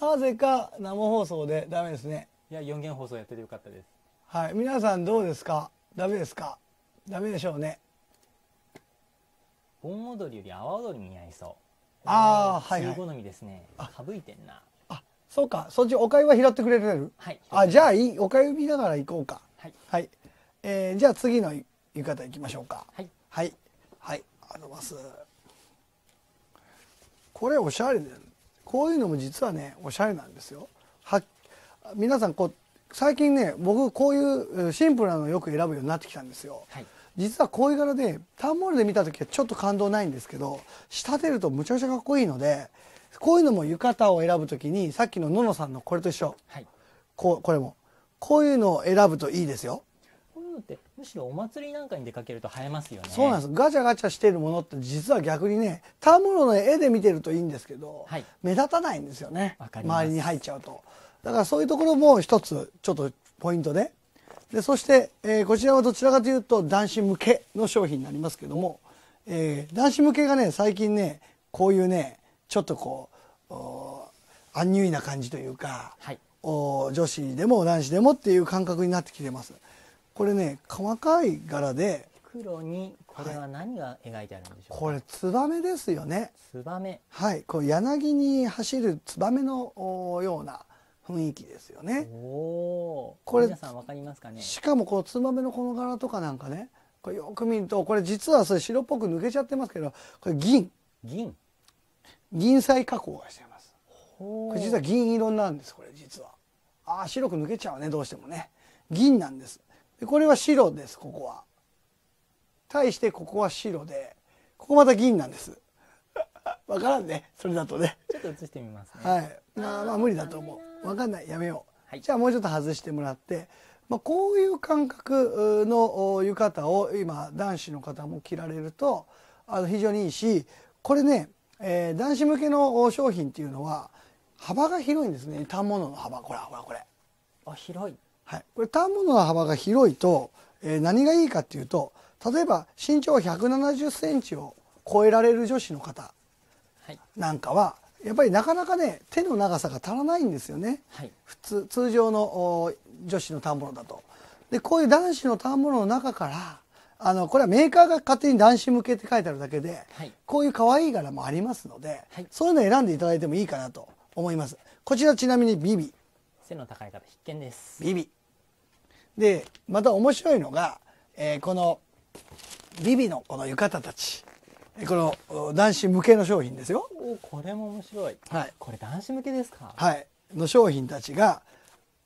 なぜか生放送でダメですねいや4弦放送やっててよかったですはい皆さんどうですかダメですかダメでしょうね盆踊りより阿波踊りに似合いそうああはい、はい、好みですねいてんなあそうかそっちおかゆは拾ってくれるはいあじゃあいいおかゆ見ながら行こうかはい、はい、えー、じゃあ次の浴衣いきましょうかはいはいはいありますこれおしゃれだよねこういうのも実はねおしゃれなんですよは皆さんこう最近ね僕こういうシンプルなのをよく選ぶようになってきたんですよ、はい、実はこういう柄でタンモールで見た時はちょっと感動ないんですけど仕立てるとむちゃくちゃかっこいいのでこういうのも浴衣を選ぶ時にさっきのののさんのこれと一緒、はい、ここれもこういうのを選ぶといいですよこういうのってむしろお祭りなんかに出かけると映えますよねそうなんですガチャガチャしているものって実は逆にねターモロの絵で見てるといいんですけど、はい、目立たないんですよね周りに入っちゃうとだからそういうところも一つちょっとポイントででそして、えー、こちらはどちらかというと男子向けの商品になりますけども、えー、男子向けがね最近ねこういうねちょっとこうアンニュイな感じというか、はい、お女子でも男子でもっていう感覚になってきてます。これね細かい柄で黒にこれは何が描いてあるんでしょうか、これツバメですよねツバメはいこう柳に走るツバメのような雰囲気ですよねおお。これ皆さんわかりますかねしかもこのツバメのこの柄とかなんかねこれよく見るとこれ実はそれ白っぽく抜けちゃってますけどこれ銀銀銀彩加工がしてますこれ実は銀色なんですこれ実はああ白く抜けちゃうねどうしてもね銀なんですでこれは白ですここは対してここは白でここまた銀なんです分からんねそれだとねちょっと映してみます、ね、はいまあまあ無理だと思う分かんないやめよう、はい、じゃあもうちょっと外してもらってまあ、こういう感覚の浴衣を今男子の方も着られるとあの非常にいいしこれね、えー、男子向けの商品っていうのは幅が広いんですね反物の幅ほらほらこれあ広いはい、これターンものの幅が広いと、えー、何がいいかっていうと例えば身長1 7 0ンチを超えられる女子の方なんかは、はいやっぱりなかなかね手の長さが足らないんですよね、はい、普通通常の女子のターンボだとでこういう男子のターンボの中からあのこれはメーカーが勝手に男子向けって書いてあるだけで、はい、こういう可愛い柄もありますので、はい、そういうのを選んでいただいてもいいかなと思いますこちらちなみにビビ背の高い方必見ですビビでまた面白いのが、えー、このビビのこの浴衣たちこの男子向けの商品ですよおこれも面白い、はい、これ男子向けですかはいの商品たちが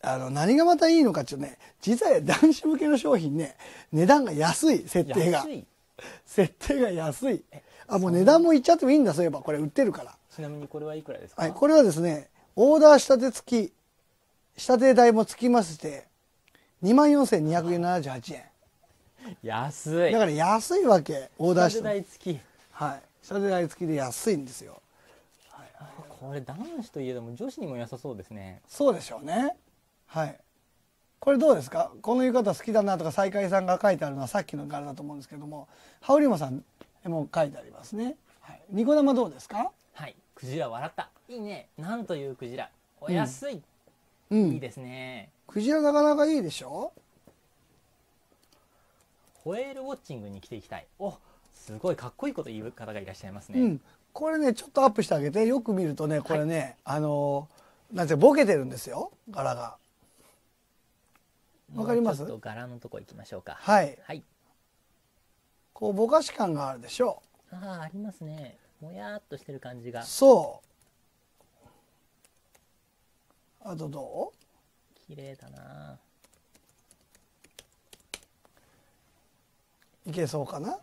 あの何がまたいいのかっていうとね実は男子向けの商品ね値段が安い設定が設定が安いあもう値段もいっちゃってもいいんだそういえばこれ売ってるからちなみにこれはいくらですか、はい、これはですねオーダー仕立て付き仕立て代もつきまして2万4278円安いだから安いわけオーダーして代付きはい下手代付きで安いんですよ、はい、これ男子といえども女子にも良さそうですねそうでしょうねはいこれどうですかこの浴衣好きだなとか西海さんが書いてあるのはさっきの柄だと思うんですけども羽織もさんも書いてありますね、はい、ニコ生どうですかはいクジラ笑ったいいねなんというクジラお安い、うん、いいですねクジラなかなかいいでしょホエールウォッチングに来ていきたいおすごいかっこいいこと言う方がいらっしゃいますね、うん、これねちょっとアップしてあげてよく見るとねこれね、はい、あのなんてボケてるんですよ柄がわかります柄のとこ行きましょうかはい、はい、こうぼかし感があるでしょうああありますねもやっとしてる感じがそうあとどう綺麗だないけそうかな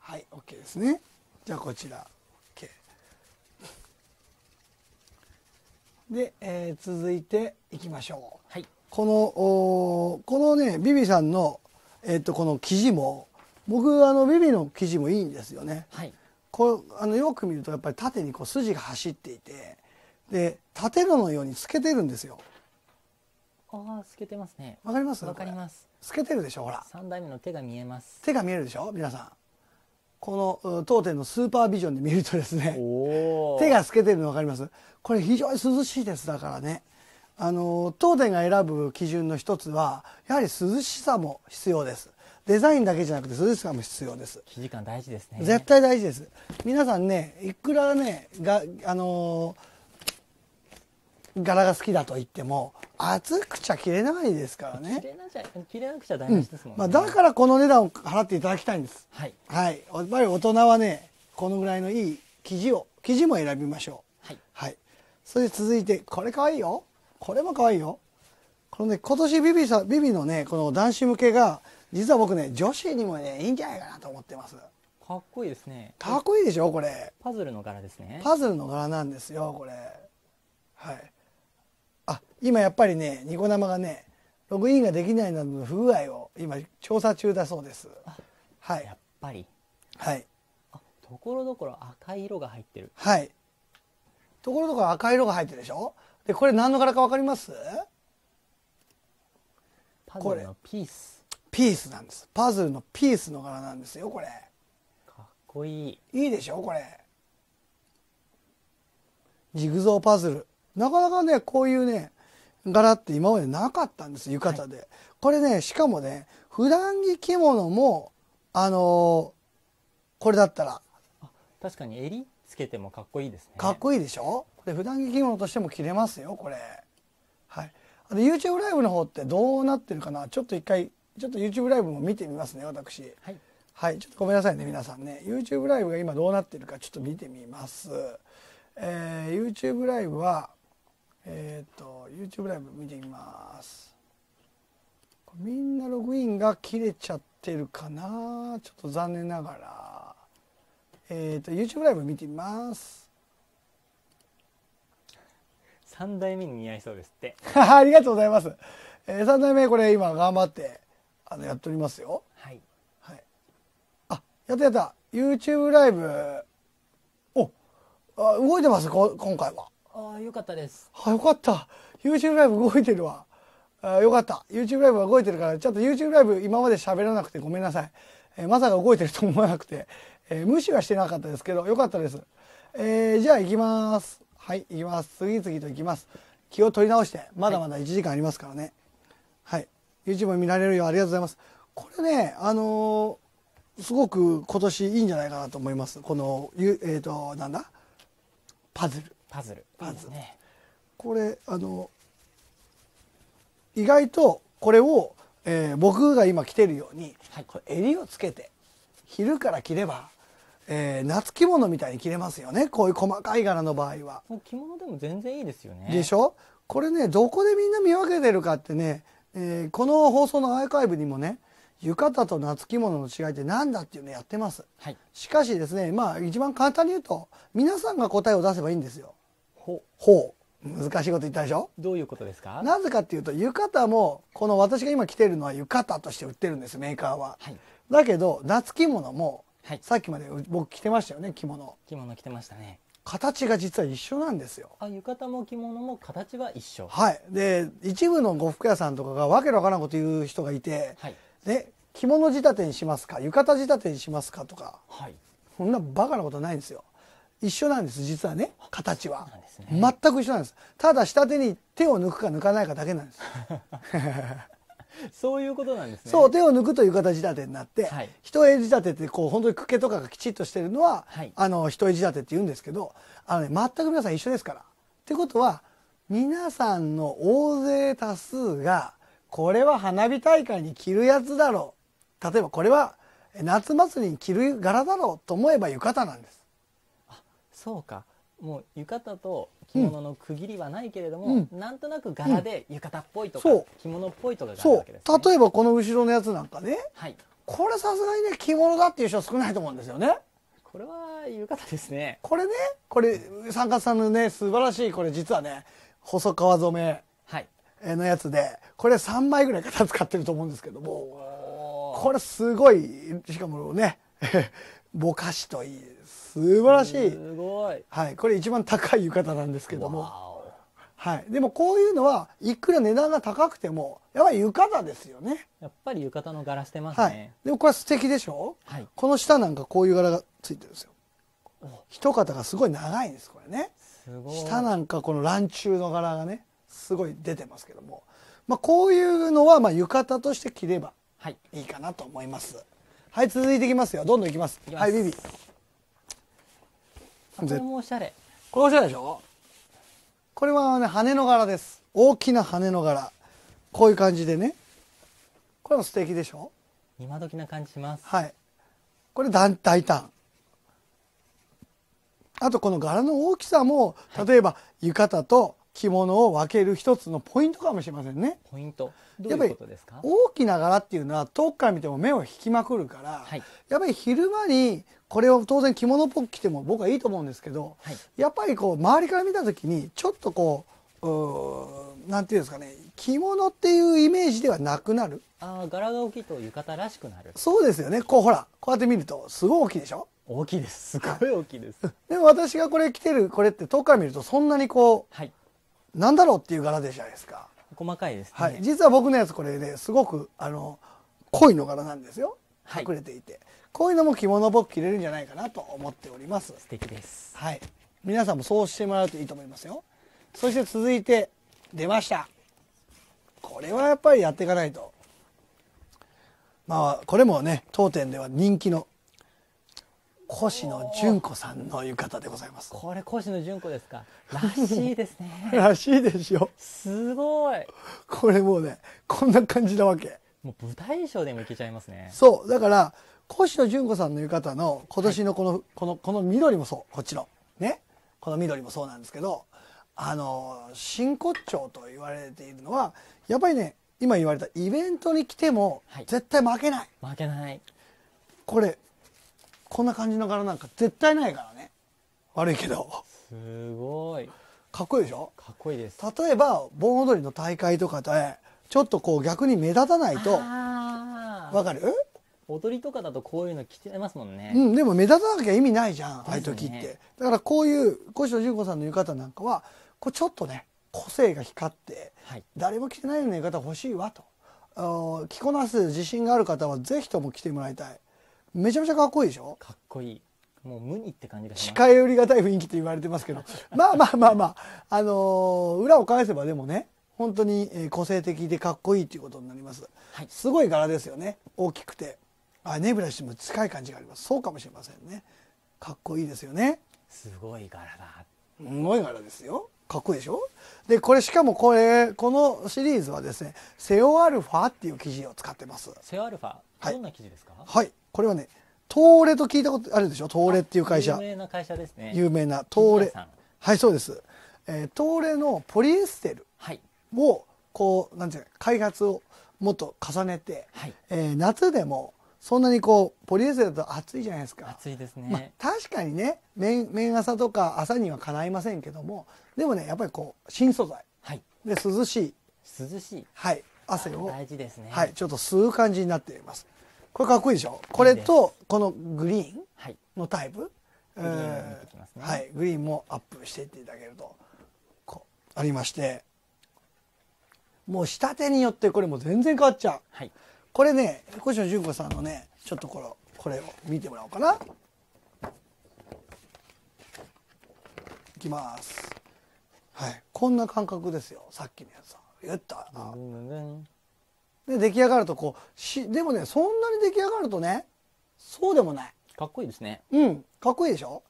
はい OK ですねじゃあこちら OK で、えー、続いていきましょう、はい、このおこのねビビさんの、えー、っとこの生地も僕あのビビの生地もいいんですよね、はい、こうあのよく見るとやっぱり縦にこう筋が走っていてで建てのように透けてるんですよああ透けてますねわかりますわかります透けてるでしょほら三代目の手が見えます手が見えるでしょ皆さんこの当店のスーパービジョンで見るとですね手が透けてるの分かりますこれ非常に涼しいですだからねあの当店が選ぶ基準の一つはやはり涼しさも必要ですデザインだけじゃなくて涼しさも必要です生地感大事ですね絶対大事です皆さんねいくらねがあのー柄が好きだと言っても熱くちゃ着れないですからね着れなくちゃダメですもんね、うん、まあ、だからこの値段を払っていただきたいんですはい、はい、やっぱり大人はねこのぐらいのいい生地を生地も選びましょうはい、はい、それで続いてこれかわいいよこれもかわいいよこのね今年ビビさビビのねこの男子向けが実は僕ね女子にもねいいんじゃないかなと思ってますかっこいいですねかっこいいでしょこれパズルの柄ですねパズルの柄なんですよこれはい今やっぱりねニコ生がねログインができないなどの不具合を今調査中だそうですはいやっぱりはいところどころ赤い色が入ってるはいところどころ赤い色が入ってるでしょでこれ何の柄か分かりますパズルのピースピースなんですパズルのピースの柄なんですよこれかっこいいいいでしょこれジグゾーパズルなかなかねこういうね柄って今までなかったんです浴衣で、はい、これねしかもね普段着着物もあのー、これだったら確かに襟つけてもかっこいいですねかっこいいでしょで普段着着物としても着れますよこれはいあと YouTube ライブの方ってどうなってるかなちょっと一回ちょっと YouTube ライブも見てみますね私はい、はい、ちょっとごめんなさいね皆さんね YouTube ライブが今どうなってるかちょっと見てみますえー、YouTube ライブはえっ、ー、と YouTube ライブ見てみますみんなログインが切れちゃってるかなちょっと残念ながらえっ、ー、と YouTube ライブ見てみます3代目に似合いそうですって ありがとうございます、えー、3代目これ今頑張ってあのやっておりますよはい、はい、あやったやった YouTube ライブおあ動いてますこ今回はああ、よかったです。あよかった。YouTube ライブ動いてるわ。あよかった。YouTube ライブは動いてるから、ちょっと YouTube ライブ今まで喋らなくてごめんなさい。えー、まさか動いてると思わなくて、えー、無視はしてなかったですけど、よかったです。えー、じゃあ行きます。はい、行きます。次々と行きます。気を取り直して、まだまだ1時間ありますからね。はい。はい、YouTube 見られるようありがとうございます。これね、あのすごく今年いいんじゃないかなと思います。この、えっ、と、なんだパズル。パズルパズル、ね、これあの意外とこれを、えー、僕が今着てるように、はい、襟をつけて昼から着れば、えー、夏着物みたいに着れますよねこういう細かい柄の場合は着物でも全然いいですよねでしょこれねどこでみんな見分けてるかってね、えー、この放送のアーカイブにもね浴衣と夏着物の違いって何だっていうのやってます、はい、しかしですねまあ一番簡単に言うと皆さんが答えを出せばいいんですよほう難しいこと言ったでしょどういうことですかなぜかっていうと浴衣もこの私が今着てるのは浴衣として売ってるんですメーカーは、はい、だけど夏着物も、はい、さっきまで僕着てましたよね着物着物着てましたね形が実は一緒なんですよあ浴衣も着物も形は一緒はいで一部の呉服屋さんとかがわけのわからんこと言う人がいて、はい、で着物仕立てにしますか浴衣仕立てにしますかとか、はい、そんなバカなことないんですよ一緒なんです実はね形は、ね、全く一緒なんですただ下手に手を抜くか抜かないかだけなんです そういうことなんですねそう手を抜くという形仕立てになって、はい、一重仕立てってこう本当に茎とかがきちっとしてるのは、はい、あの一重仕立てって言うんですけどあの、ね、全く皆さん一緒ですからってことは皆さんの大勢多数がこれは花火大会に着るやつだろう例えばこれは夏祭りに着る柄だろうと思えば浴衣なんですそうかもう浴衣と着物の区切りはないけれども、うん、なんとなく柄で浴衣っぽいとか、うん、着物っぽいとかがあるわけです、ね、例えばこの後ろのやつなんかね、はい、これさすがにね着物だっていう人少ないと思うんですよねこれは浴衣ですねこれねこれ三角さんのね素晴らしいこれ実はね細川染めのやつで、これ3枚ぐらい型使ってると思うんですけどもこれすごいしかもね ぼかしといい素晴らしいすごい、はい、これ一番高い浴衣なんですけども、はい、でもこういうのはいくら値段が高くてもやっぱり浴衣ですよねやっぱり浴衣の柄してますね、はい、でもこれ素敵でしょ、はい、この下なんかこういう柄がついてるんですよ一肩がすごい長いんですこれね下なんかこのランの柄がねすごい出てますけども、まあ、こういうのはまあ浴衣として着ればいいかなと思います、はい、はい、続いていきますよどんどんいきますはいビビこれもおしゃれこれおしゃれでしょこれはね羽の柄です大きな羽の柄こういう感じでねこれも素敵でしょ今時な感じしますはいこれ大胆あとこの柄の大きさも例えば浴衣と着物を分ける一つのポイントかもしれませんね。ポイントやっぱり大きな柄っていうのは遠くから見ても目を引きまくるから、はい、やっぱり昼間にこれを当然着物っぽく着ても僕はいいと思うんですけど、はい、やっぱりこう周りから見た時にちょっとこううなんていうんですかね着物っていうイメージではなくなるああ柄が大きいと浴衣らしくなるそうですよねこうほらこうやって見るとすごい大きいでしょ大きいですすごい大きいですでも私がこれ着てるこれって遠くから見るとそんなにこう、はい何だろうっていう柄でじゃないですか細かいです、ね、はい、実は僕のやつこれねすごくあの濃いの柄なんですよ隠れていて、はい、こういうのも着物っぽく着れるんじゃないかなと思っております素敵ですはい皆さんもそうしてもらうといいと思いますよそして続いて出ましたこれはやっぱりやっていかないとまあこれもね当店では人気の越野純子さんの浴衣でございますこれ越野純子ですからしいですね らしいですよすごいこれもうねこんな感じなわけもう舞台衣装でもいけちゃいますねそうだから越野純子さんの浴衣の今年のこの、はい、このこの緑もそうこっちのねこの緑もそうなんですけどあの真骨頂と言われているのはやっぱりね今言われたイベントに来ても絶対負けない、はい、負けないこれこんな感じの柄なんか絶対ないからね悪いけどすごいかっこいいでしょかっこいいです例えば盆踊りの大会とかでちょっとこう逆に目立たないとわかる踊りとかだとこういうの着てますもんね、うん、でも目立たなきゃ意味ないじゃん、ね、ああいう時ってだからこういう越野純子さんの浴衣なんかはこうちょっとね個性が光って、はい、誰も着てないような浴衣欲しいわと着こなす自信がある方はぜひとも着てもらいたいめちゃめちゃかっこいいでしょかっこいいもう無理って感じがし近寄りがたい雰囲気って言われてますけどまあまあまあまあ、あのー、裏を返せばでもね本当に個性的でかっこいいということになります、はい、すごい柄ですよね大きくてあネブラシも近い感じがありますそうかもしれませんねかっこいいですよねすごい柄だすごい柄ですよかっこいいでしょでこれしかもこれこのシリーズはですねセオアルファっていう生地を使ってますセオアルファ、どんな生地ですかはいこれはね東レと聞いたことあるでしょ東レっていう会社有名な会社ですね有名な東レはいそうです、えー、東レのポリエステルをこうなんていうか開発をもっと重ねて、はい、えー、夏でもそんなにこうポリエステルだと暑いじゃないですか暑いですね、まあ、確かにね綿朝とか朝にはかないませんけどもでもねやっぱりこう新素材、はい、で涼しい涼しいはい汗を大事ですね、はい、ちょっと吸う感じになっていますこれかっこいいでしょこれとこのグリーンのタイプ、はいグリーンもアップしていっていただけるとありましてもう仕立てによってこれも全然変わっちゃう、はい、これね小野純子さんのねちょっとこれこれを見てもらおうかないきますはいこんな感覚ですよさっきのやつはギュで出来上がるとこうしでもねそんなに出来上がるとねそうでもないかっこいいですねうんかっこいいでしょ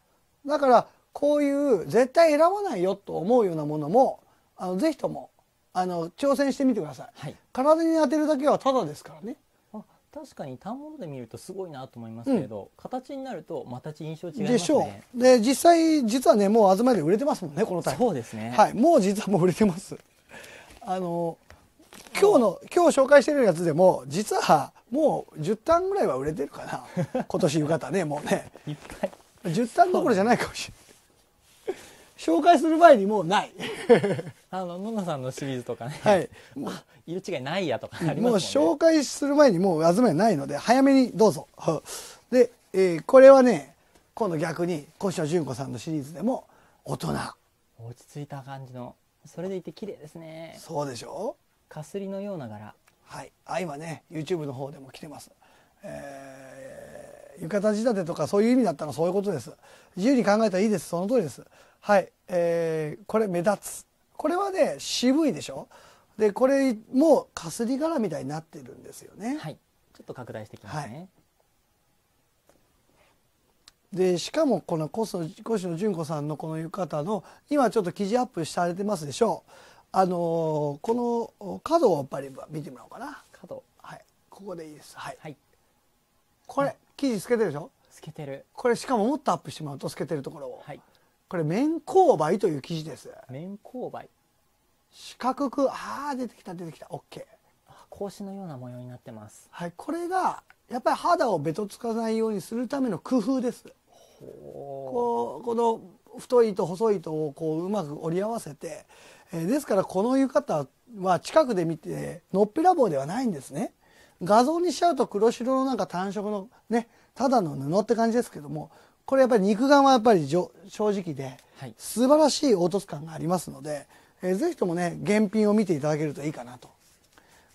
だからこういう絶対選ばないよと思うようなものもあのぜひともあの挑戦してみてください、はい、体に当てるだけはただですからね確かに単物で見るとすごいなと思いますけど、うん、形になるとまた印象違いますねでしょうで実際実はねもう東で売れてますもんねこのタイプそうですねはいもう実はもう売れてますあの今日の今日紹介してるやつでも実はもう10単ぐらいは売れてるかな 今年浴衣ねもうね10単どころじゃないかもしれない紹介する前にもうない あの野々さんのシリーズとかね、はい、もう色違いないやとかありますも、ね、もう紹介する前にもう集めないので早めにどうぞで、えー、これはね今度逆に小書純子さんのシリーズでも大人落ち着いた感じのそれでいて綺麗ですねそうでしょうかすりのような柄はい愛はね YouTube の方でも来てます、えー、浴衣仕立てとかそういう意味だったらそういうことです自由に考えたらいいですその通りですはい、えー、これ目立つこれはね渋いでしょでこれもかすり柄みたいになってるんですよねはいちょっと拡大していきますね、はいでしかもこの越野純子さんのこの浴衣の今ちょっと記事アップされてますでしょうあのこの角をやっぱり見てもらおうかな角はいここでいいですはい、はい、これ生地透けてるでしょ透けてるこれしかももっとアップしてもらうと透けてるところを、はい、これ綿勾配という生地です綿勾配四角くああ出てきた出てきた OK 格子のような模様になってますはいこれがやっぱり肌をべとつかないようにするための工夫ですこうこの太いと細いとをこううまく折り合わせてえですからこの浴衣は近くで見てのっぺらぼうではないんですね画像にしちゃうと黒白のなんか単色のねただの布って感じですけどもこれやっぱり肉眼はやっぱり正直で、はい、素晴らしい凹凸感がありますので、えー、ぜひともね現品を見ていただけるといいかなと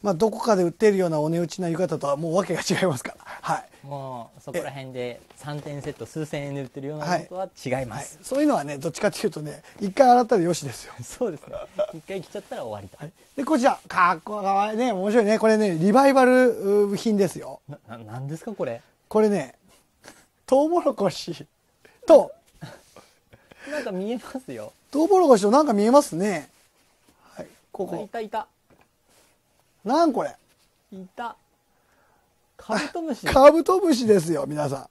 まあ、どこかで売っているようなお値打ちな浴衣とはもう訳が違いますから、はい、もうそこら辺で3点セット数千円で売ってるようなことは違います、はいはい、そういうのはねどっちかというとね一回洗ったらよしですよ そうですね一回着ちゃったら終わりと、はい、でこちらかっこいいね面白いねこれねリバイバル品ですよななんですかこれこれねトウモロコシとなんか見えますよトウモロコシとなんか見えますねはいここいたいたなんこれいたカブトムシカブトムシですよ皆さん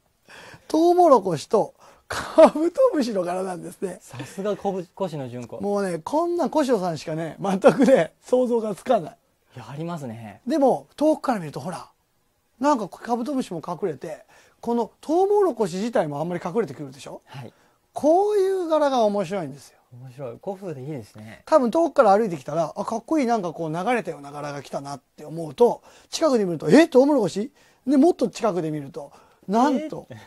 トウモロコシとカブトムシの柄なんですねさすがこ越野純子もうねこんな越野さんしかね全くね想像がつかないやりますねでも遠くから見るとほらなんかカブトムシも隠れてこのトウモロコシ自体もあんまり隠れてくるでしょ、はい、こういう柄が面白いんですよ面白い古風でいいですね多分遠くから歩いてきたらあかっこいいなんかこう流れたような柄が来たなって思うと近くで見るとえトウモロコシでもっと近くで見るとなんと、えー、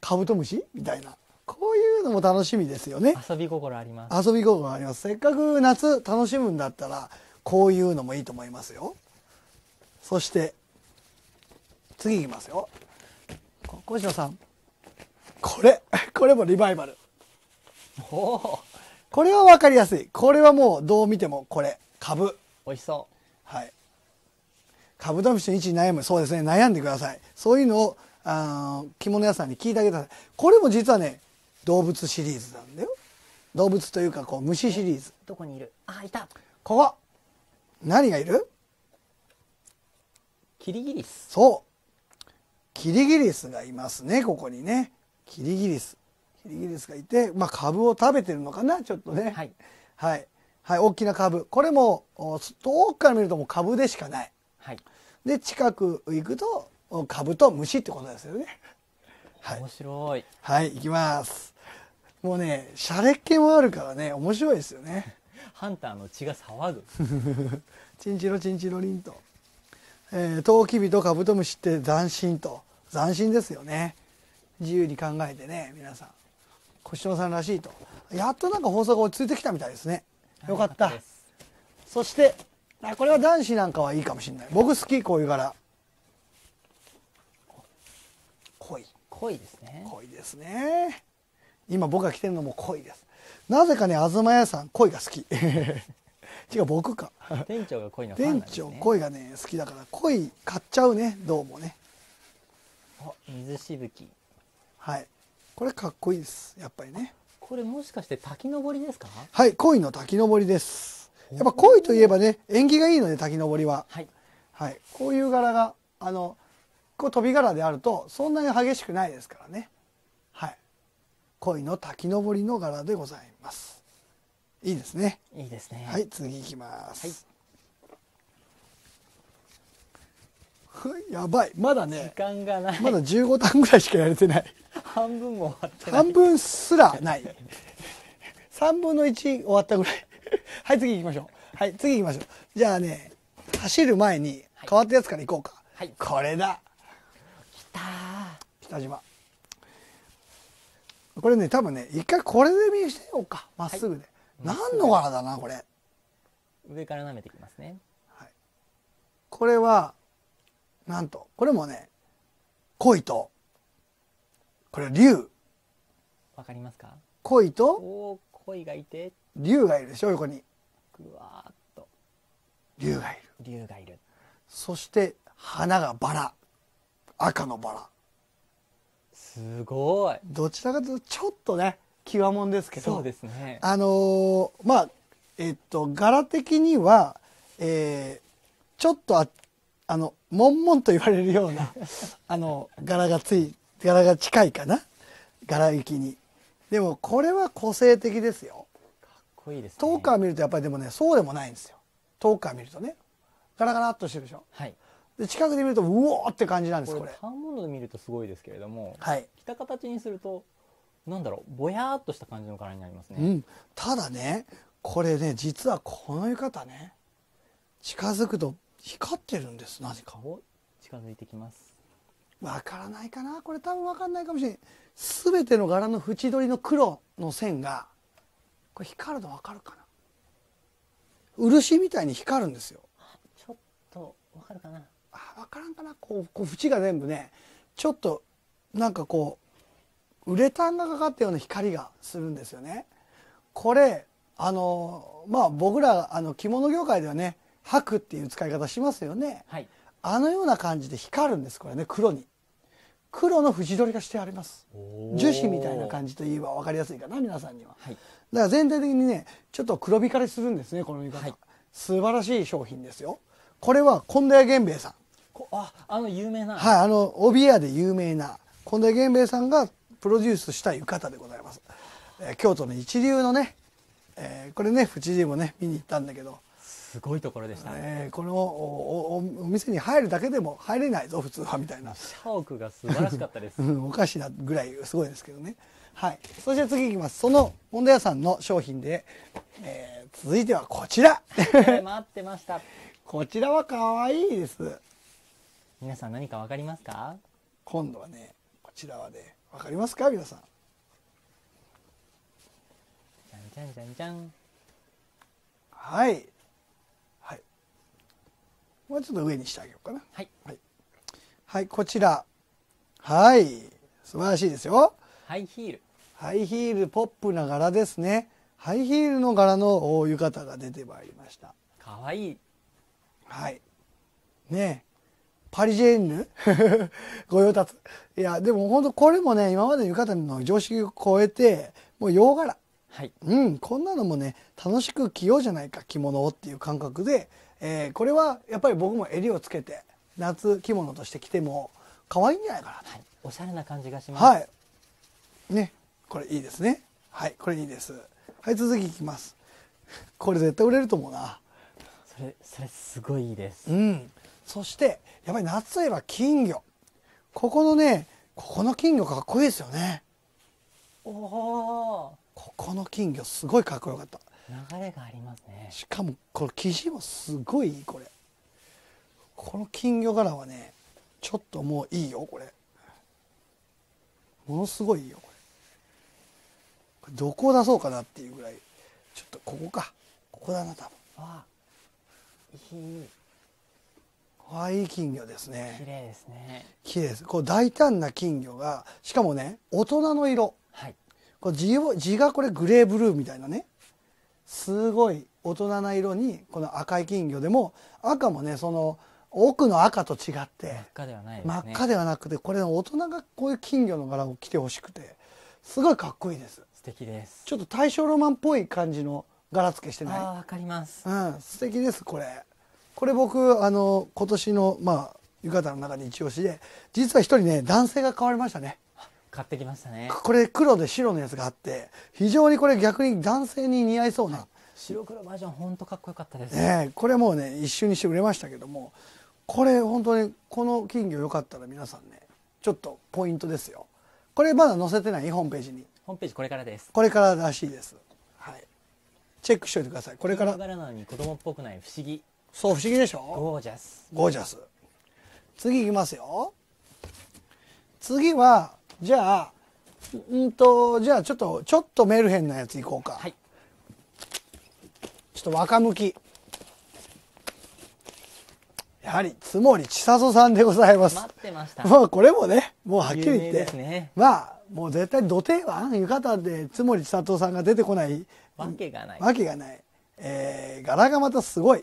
カブトムシみたいなこういうのも楽しみですよね遊び心あります遊び心ありますせっかく夏楽しむんだったらこういうのもいいと思いますよそして次いきますよ小島さんこれこれもリバイバルおおこれは分かりやすいこれはもうどう見てもこれ株美味しそうはいカブトムシの位置に悩むそうですね悩んでくださいそういうのをあの着物屋さんに聞いてあげてくださいこれも実はね動物シリーズなんだよ動物というかこう虫シリーズどこにいるあいたここ何がいるキリギリスそうキリギリスがいますねここにねキリギリスイギリスがいて、まあ、株を食べてるのかなちょっとねはい、はい、はい、大きな株これも遠くから見るともう株でしかない、はい、で近く行くと株と虫ってことですよね面白いはい、はい、行きますもうねシャレっ気もあるからね面白いですよね ハンターの血が騒ぐ チンチロチンチロリンと、えー、トウキビとカブトムシって斬新と斬新ですよね自由に考えてね皆さん小四さんらしいとやっとなんか放送が落ち着いてきたみたいですねよかったそしてこれは男子なんかはいいかもしれない僕好きこういう柄濃い濃いですね濃いですね今僕が着てるのも濃いですなぜかね東屋さん恋が好き 違う僕か店長が恋の、ね、店長恋がね好きだから恋買っちゃうねどうもね水しぶきはいこれかっこいいですやっぱりねこれもしかして滝登りですかはい鯉の滝登りですやっぱ鯉といえばね縁起がいいので滝登りは、はい、はい、こういう柄があのこう飛び柄であるとそんなに激しくないですからねはい鯉の滝登りの柄でございますいいですねいいですねはい次いきます、はい やばいまだね時間がないまだ15段ぐらいしかやれてない半分も終わってない半分すらない3 分の1終わったぐらい はい次行きましょうはい次行きましょうじゃあね走る前に変わったやつから行こうか、はい、これだきた北島これね多分ね一回これで見せようかまっすぐで、はい、何の柄だなこれ上から舐めてきますね、はい、これはなんと、これもね、恋と、これ竜。わかりますか恋と、お恋がいて、竜がいるでしょ、横に。ぐわーっと。竜がいる。竜がいる。そして、花がバラ。赤のバラ。すごい。どちらかというと、ちょっとね、極もんですけど。そうですね。あのー、まあ、えっと、柄的には、えー、ちょっとあっあの悶々と言われるような あの柄がつい柄が近いかな柄行きにでもこれは個性的ですよかっこいいです、ね、遠くから見るとやっぱりでもねそうでもないんですよ遠くから見るとねガラガラっとしてるでしょ、はい、で近くで見るとうおーって感じなんですこれこれ反物で見るとすごいですけれども、はい、着た形にするとなんだろうぼやっとした感じの柄になりますね、うん、ただねこれね実はこの浴衣ね近づくと光ってるんです何か近づいてきますわからないかなこれ多分わかんないかもしれない全ての柄の縁取りの黒の線がこれ光るのわかるかな漆みたいに光るんですよちょっとわかるかなあ分からんかなこうこう縁が全部ねちょっとなんかこうウレタンがかかったような光がするんですよねこれあのまあ僕らあの着物業界ではね吐くっていう使い方しますよね、はい、あのような感じで光るんですこれね黒に黒の縁取りがしてあります樹脂みたいな感じといえば分かりやすいかな皆さんには、はい、だから全体的にねちょっと黒光りするんですねこの浴衣、はい、素晴らしい商品ですよこれは近藤屋源兵衛さんああの有名なはいあの帯屋で有名な近藤屋源兵衛さんがプロデュースした浴衣でございます、えー、京都の一流のね、えー、これね藤井もね見に行ったんだけどすごいところでした、えー、このお店に入るだけでも入れないぞ普通はみたいな社屋が素晴らしかったです、うん、おかしなぐらいすごいですけどねはいそして次いきますその本田屋さんの商品で、えー、続いてはこちら待ってました こちらは可愛いです皆さん何か分かりますか今度はねこちらはね分かりますか皆さんじゃんじゃんじゃんじゃんはいもうちょっと上にしてあげようかな。はい。はい、はい、こちら。はい。素晴らしいですよ。ハイヒール。ハイヒール、ポップな柄ですね。ハイヒールの柄の浴衣が出てまいりました。かわいい。はい。ねパリジェンヌ ご用達。いや、でも本当これもね、今までの浴衣の常識を超えて、もう洋柄。はい。うん、こんなのもね、楽しく着ようじゃないか、着物をっていう感覚で、えー、これはやっぱり僕も襟をつけて夏着物として着ても可愛いんじゃないかなはい、おしゃれな感じがしますはいねこれいいですねはいこれいいですはい続きいきますこれ絶対売れると思うなそれそれすごいいいですうんそしてやっぱり夏といえば金魚ここのねここの金魚かっこいいですよねおおここの金魚すごいかっこよかった流れがありますねしかもこれ生地もすごいいいこれこの金魚柄はねちょっともういいよこれものすごいいいよこれどこを出そうかなっていうぐらいちょっとここかここだな多分わあいいあいい金魚ですね綺麗ですね綺麗ですこう大胆な金魚がしかもね大人の色、はい、これ地地がこれグレーブルーみたいなねすごい大人な色にこの赤い金魚でも赤もねその奥の赤と違って真っ赤ではない、ね、真っ赤ではなくてこれ大人がこういう金魚の柄を着てほしくてすごいかっこいいです素敵ですちょっと大正ロマンっぽい感じの柄付けしてないあわかりますうん素敵ですこれこれ僕あの今年のまあ浴衣の中で一押しで実は一人ね男性が変わりましたね買ってきましたねこれ黒で白のやつがあって非常にこれ逆に男性に似合いそうな、はい、白黒バージョン本当かっこよかったです、ね、これもうね一瞬にして売れましたけどもこれ本当にこの金魚よかったら皆さんねちょっとポイントですよこれまだ載せてないホームページにホームページこれからですこれかららしいですはいチェックしといてくださいこれからなのに子供っぽくない不思議そう不思議でしょゴージャスゴージャス次いきますよ次はじゃあうんとじゃあちょっとちょっとメルヘンなやついこうか、はい、ちょっと若向きやはり津森千里さんでございます待ってましたまあこれもねもうはっきり言って、ね、まあもう絶対土手は浴衣で津森千里さんが出てこないわけがないわけがないえー、柄がまたすごい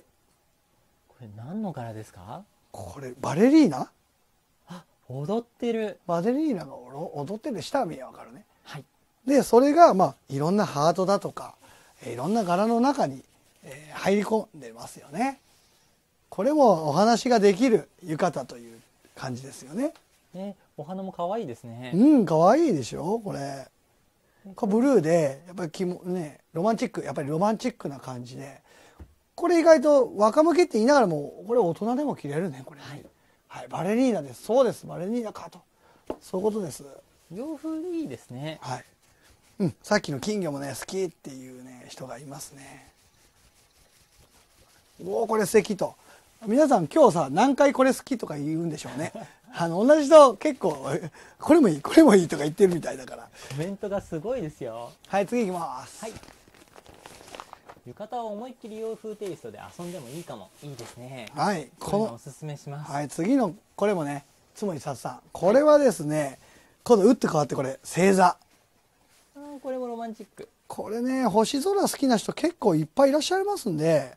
これ何の柄ですかこれバレリーナ踊ってるマデリーナが踊ってる下は見えわかるね、はい、でそれがまあいろんなハートだとかいろんな柄の中に、え入り込んでますよねこれもお話ができる浴衣という感じですよねねお花も可愛いですねうん可愛いでしょこれこブルーでやっぱりきも、ね、ロマンチックやっぱりロマンチックな感じでこれ意外と若向けって言いながらもこれ大人でも着れるねこれ、はいはい、バレリーナです。そうです。バレリーナかと。そういうことです。洋風いいですね。はい。うん、さっきの金魚もね、好きっていうね、人がいますね。おお、これ素敵と。皆さん今日さ、何回これ好きとか言うんでしょうね。あの、同じ人結構、これもいい、これもいいとか言ってるみたいだから。コメントがすごいですよ。はい、次行きます。はい。浴衣を思いっきり洋風テイストで遊んでもいいかもいいですねはいこのおすすめします、はい、次のこれもねつもりさつさんこれはですね今度打って変わってこれ星座これもロマンチックこれね星空好きな人結構いっぱいいらっしゃいますんで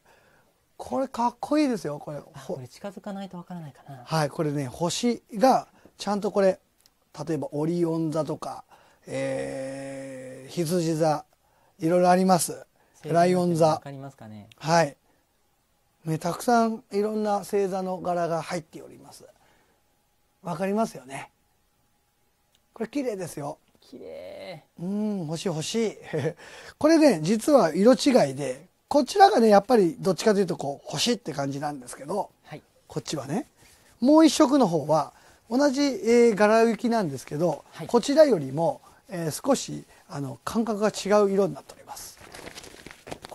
これかっこいいですよこれこれ近づかないとわからないかなはいこれね星がちゃんとこれ例えばオリオン座とか、えー、羊座いろいろありますライオン座かりますかねはいねたくさんいろんな星座の柄が入っておりますわかりますよねこれ綺麗ですよ綺麗うん欲しい欲しいこれね実は色違いでこちらがねやっぱりどっちかというとこう星って感じなんですけど、はい、こっちはねもう一色の方は同じ、えー、柄行きなんですけど、はい、こちらよりも、えー、少しあの感覚が違う色になっております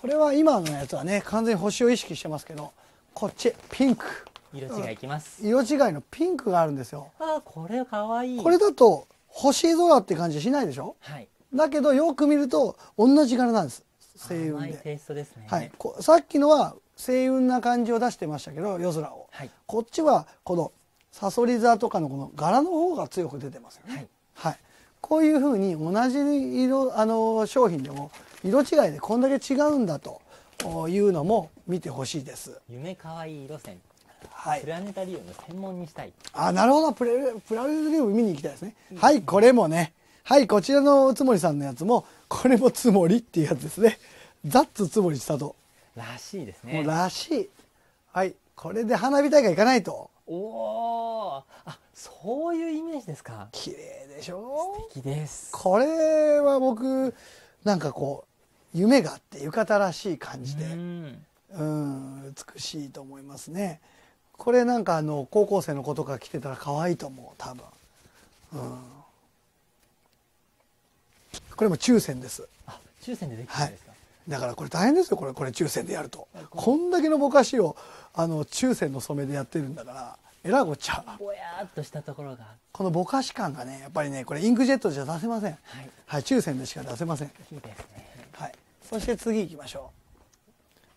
これは今のやつはね完全に星を意識してますけどこっちピンク色違いきます色違いのピンクがあるんですよあこれかわいいこれだと星空って感じしないでしょ、はい、だけどよく見ると同じ柄なんです星雲でテイストですね、はい、こさっきのは星雲な感じを出してましたけど夜空を、はい、こっちはこのさそり座とかのこの柄の方が強く出てますよね、はい、はい、こういうふうに同じ色あの商品でも色違いでこんだけ違うんだというのも見てほしいです夢かわいい路線はい、プラネタリウム専門にしたいあなるほどプレプラネタリウム見に行きたいですね、はいこれもねはいこちらのつもりさんのやつもこれもつもりっていうやつですねザッツつもりしたとらしいですねもうらしいはいこれで花火大会行かないとおおあそういうイメージですか綺麗でしょ素敵ですこれは僕なんかこう夢があって浴衣らしい感じで、うん、美しいと思いますねこれなんかあの高校生の子とか着てたら可愛いと思う多分、うん、これも抽選ですあ抽選でできるんですか、はいだからこれ大変ですよこれこれ抽選でやるとこんだけのぼかしをあの抽選の染めでやってるんだからえらごちゃぼやっとしたところがこのぼかし感がねやっぱりねこれインクジェットじゃ出せません、はい、はい、抽選でしか出せませんいいですねそして次行きましょう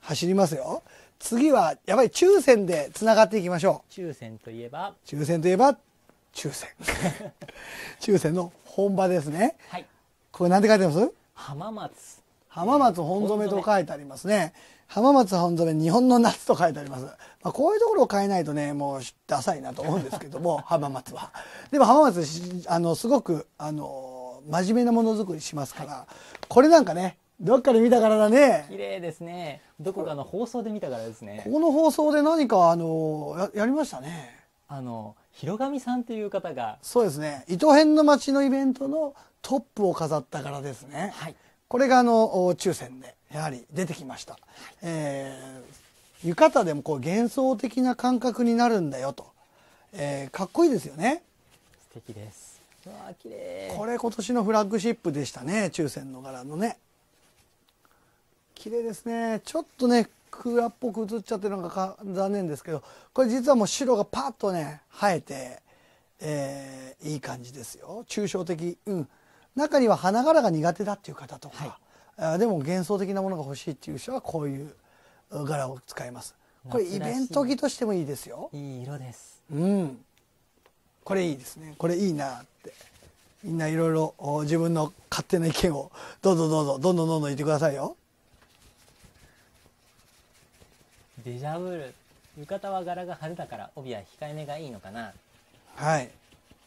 走りますよ次はやばい抽選でつながっていきましょう抽選といえば抽選といえば抽選抽選の本場ですねはいこれなんて書いてます浜松浜松本染と書いてありますね浜松本染日本の夏と書いてあります、まあ、こういうところを変えないとねもうダサいなと思うんですけども 浜松はでも浜松あのすごくあの真面目なものづくりしますから、はい、これなんかねどっかで見たからだね。綺麗ですね。どこかの放送で見たからですね。ここの放送で何かあのやりましたね。あの広上さんという方が、そうですね。糸編の街のイベントのトップを飾ったからですね。はい。これがあの抽選でやはり出てきました。はい、えー、浴衣でもこう幻想的な感覚になるんだよと、えー、かっこいいですよね。素敵です。わあ綺麗。これ今年のフラッグシップでしたね。抽選の柄のね。綺麗ですねちょっとね空っぽく映っちゃってるのが残念ですけどこれ実はもう白がパッとね生えて、えー、いい感じですよ抽象的うん中には花柄が苦手だっていう方とか、はい、でも幻想的なものが欲しいっていう人はこういう柄を使いますこれイベント着としてもいいですよいい色ですうんこれいいですねこれいいなってみんないろいろ自分の勝手な意見をどうぞどうぞどんどんどんどん言ってくださいよデジャブル浴衣は柄が派手だから帯は控えめがいいのかなはい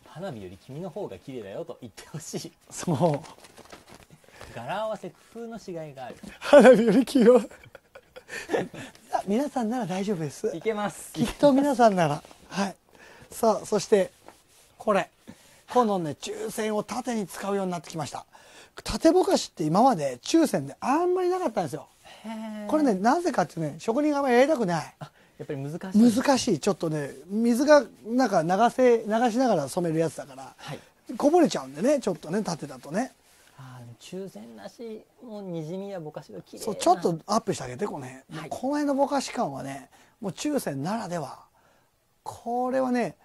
花火より君の方が綺麗だよと言ってほしいそう柄合わせ工夫のしがいがある花火より黄色 皆さんなら大丈夫ですいけますきっと皆さんならはいさあそしてこれ今度ね抽選を縦に使うようになってきました縦ぼかしって今まで抽選であんまりなかったんですよこれねなぜかってね職人があまりやりたくないやっぱり難しい難しいちょっとね水がなんか流せ流しながら染めるやつだから、はい、こぼれちゃうんでねちょっとね縦だとねあ中選なしもうにじみやぼかしがきれいそうちょっとアップしてあげてこの辺、はい、この辺のぼかし感はねもう中選ならではこれはね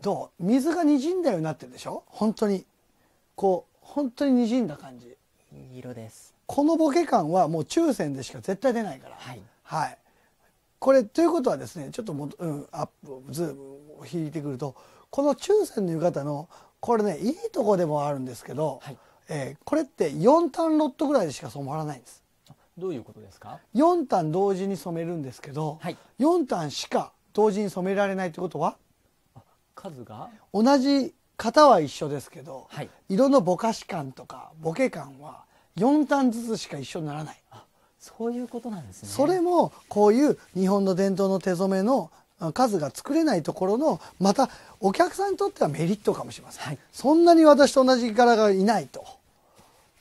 どう水がにじんだようになってるでしょ本当にこう本当ににじんだ感じいい色ですこのボケ感はもう抽選でしか絶対出ないから。はい、はい、これということはですねちょっとも、うん、アップズームを引いてくるとこの抽選の浴衣のこれねいいとこでもあるんですけど、はい、えー、これって4単ロットぐらいでしか染まらないんです。どういうことですか4単同時に染めるんですけど、はい、4単しか同時に染められないってことは数が同じ型は一緒ですけど、はい、色のぼかし感とかボケ感は4単ずつしか一緒にならないそういうことなんですねそれもこういう日本の伝統の手染めの数が作れないところのまたお客さんにとってはメリットかもしれません、はい、そんなに私と同じ柄がいないと、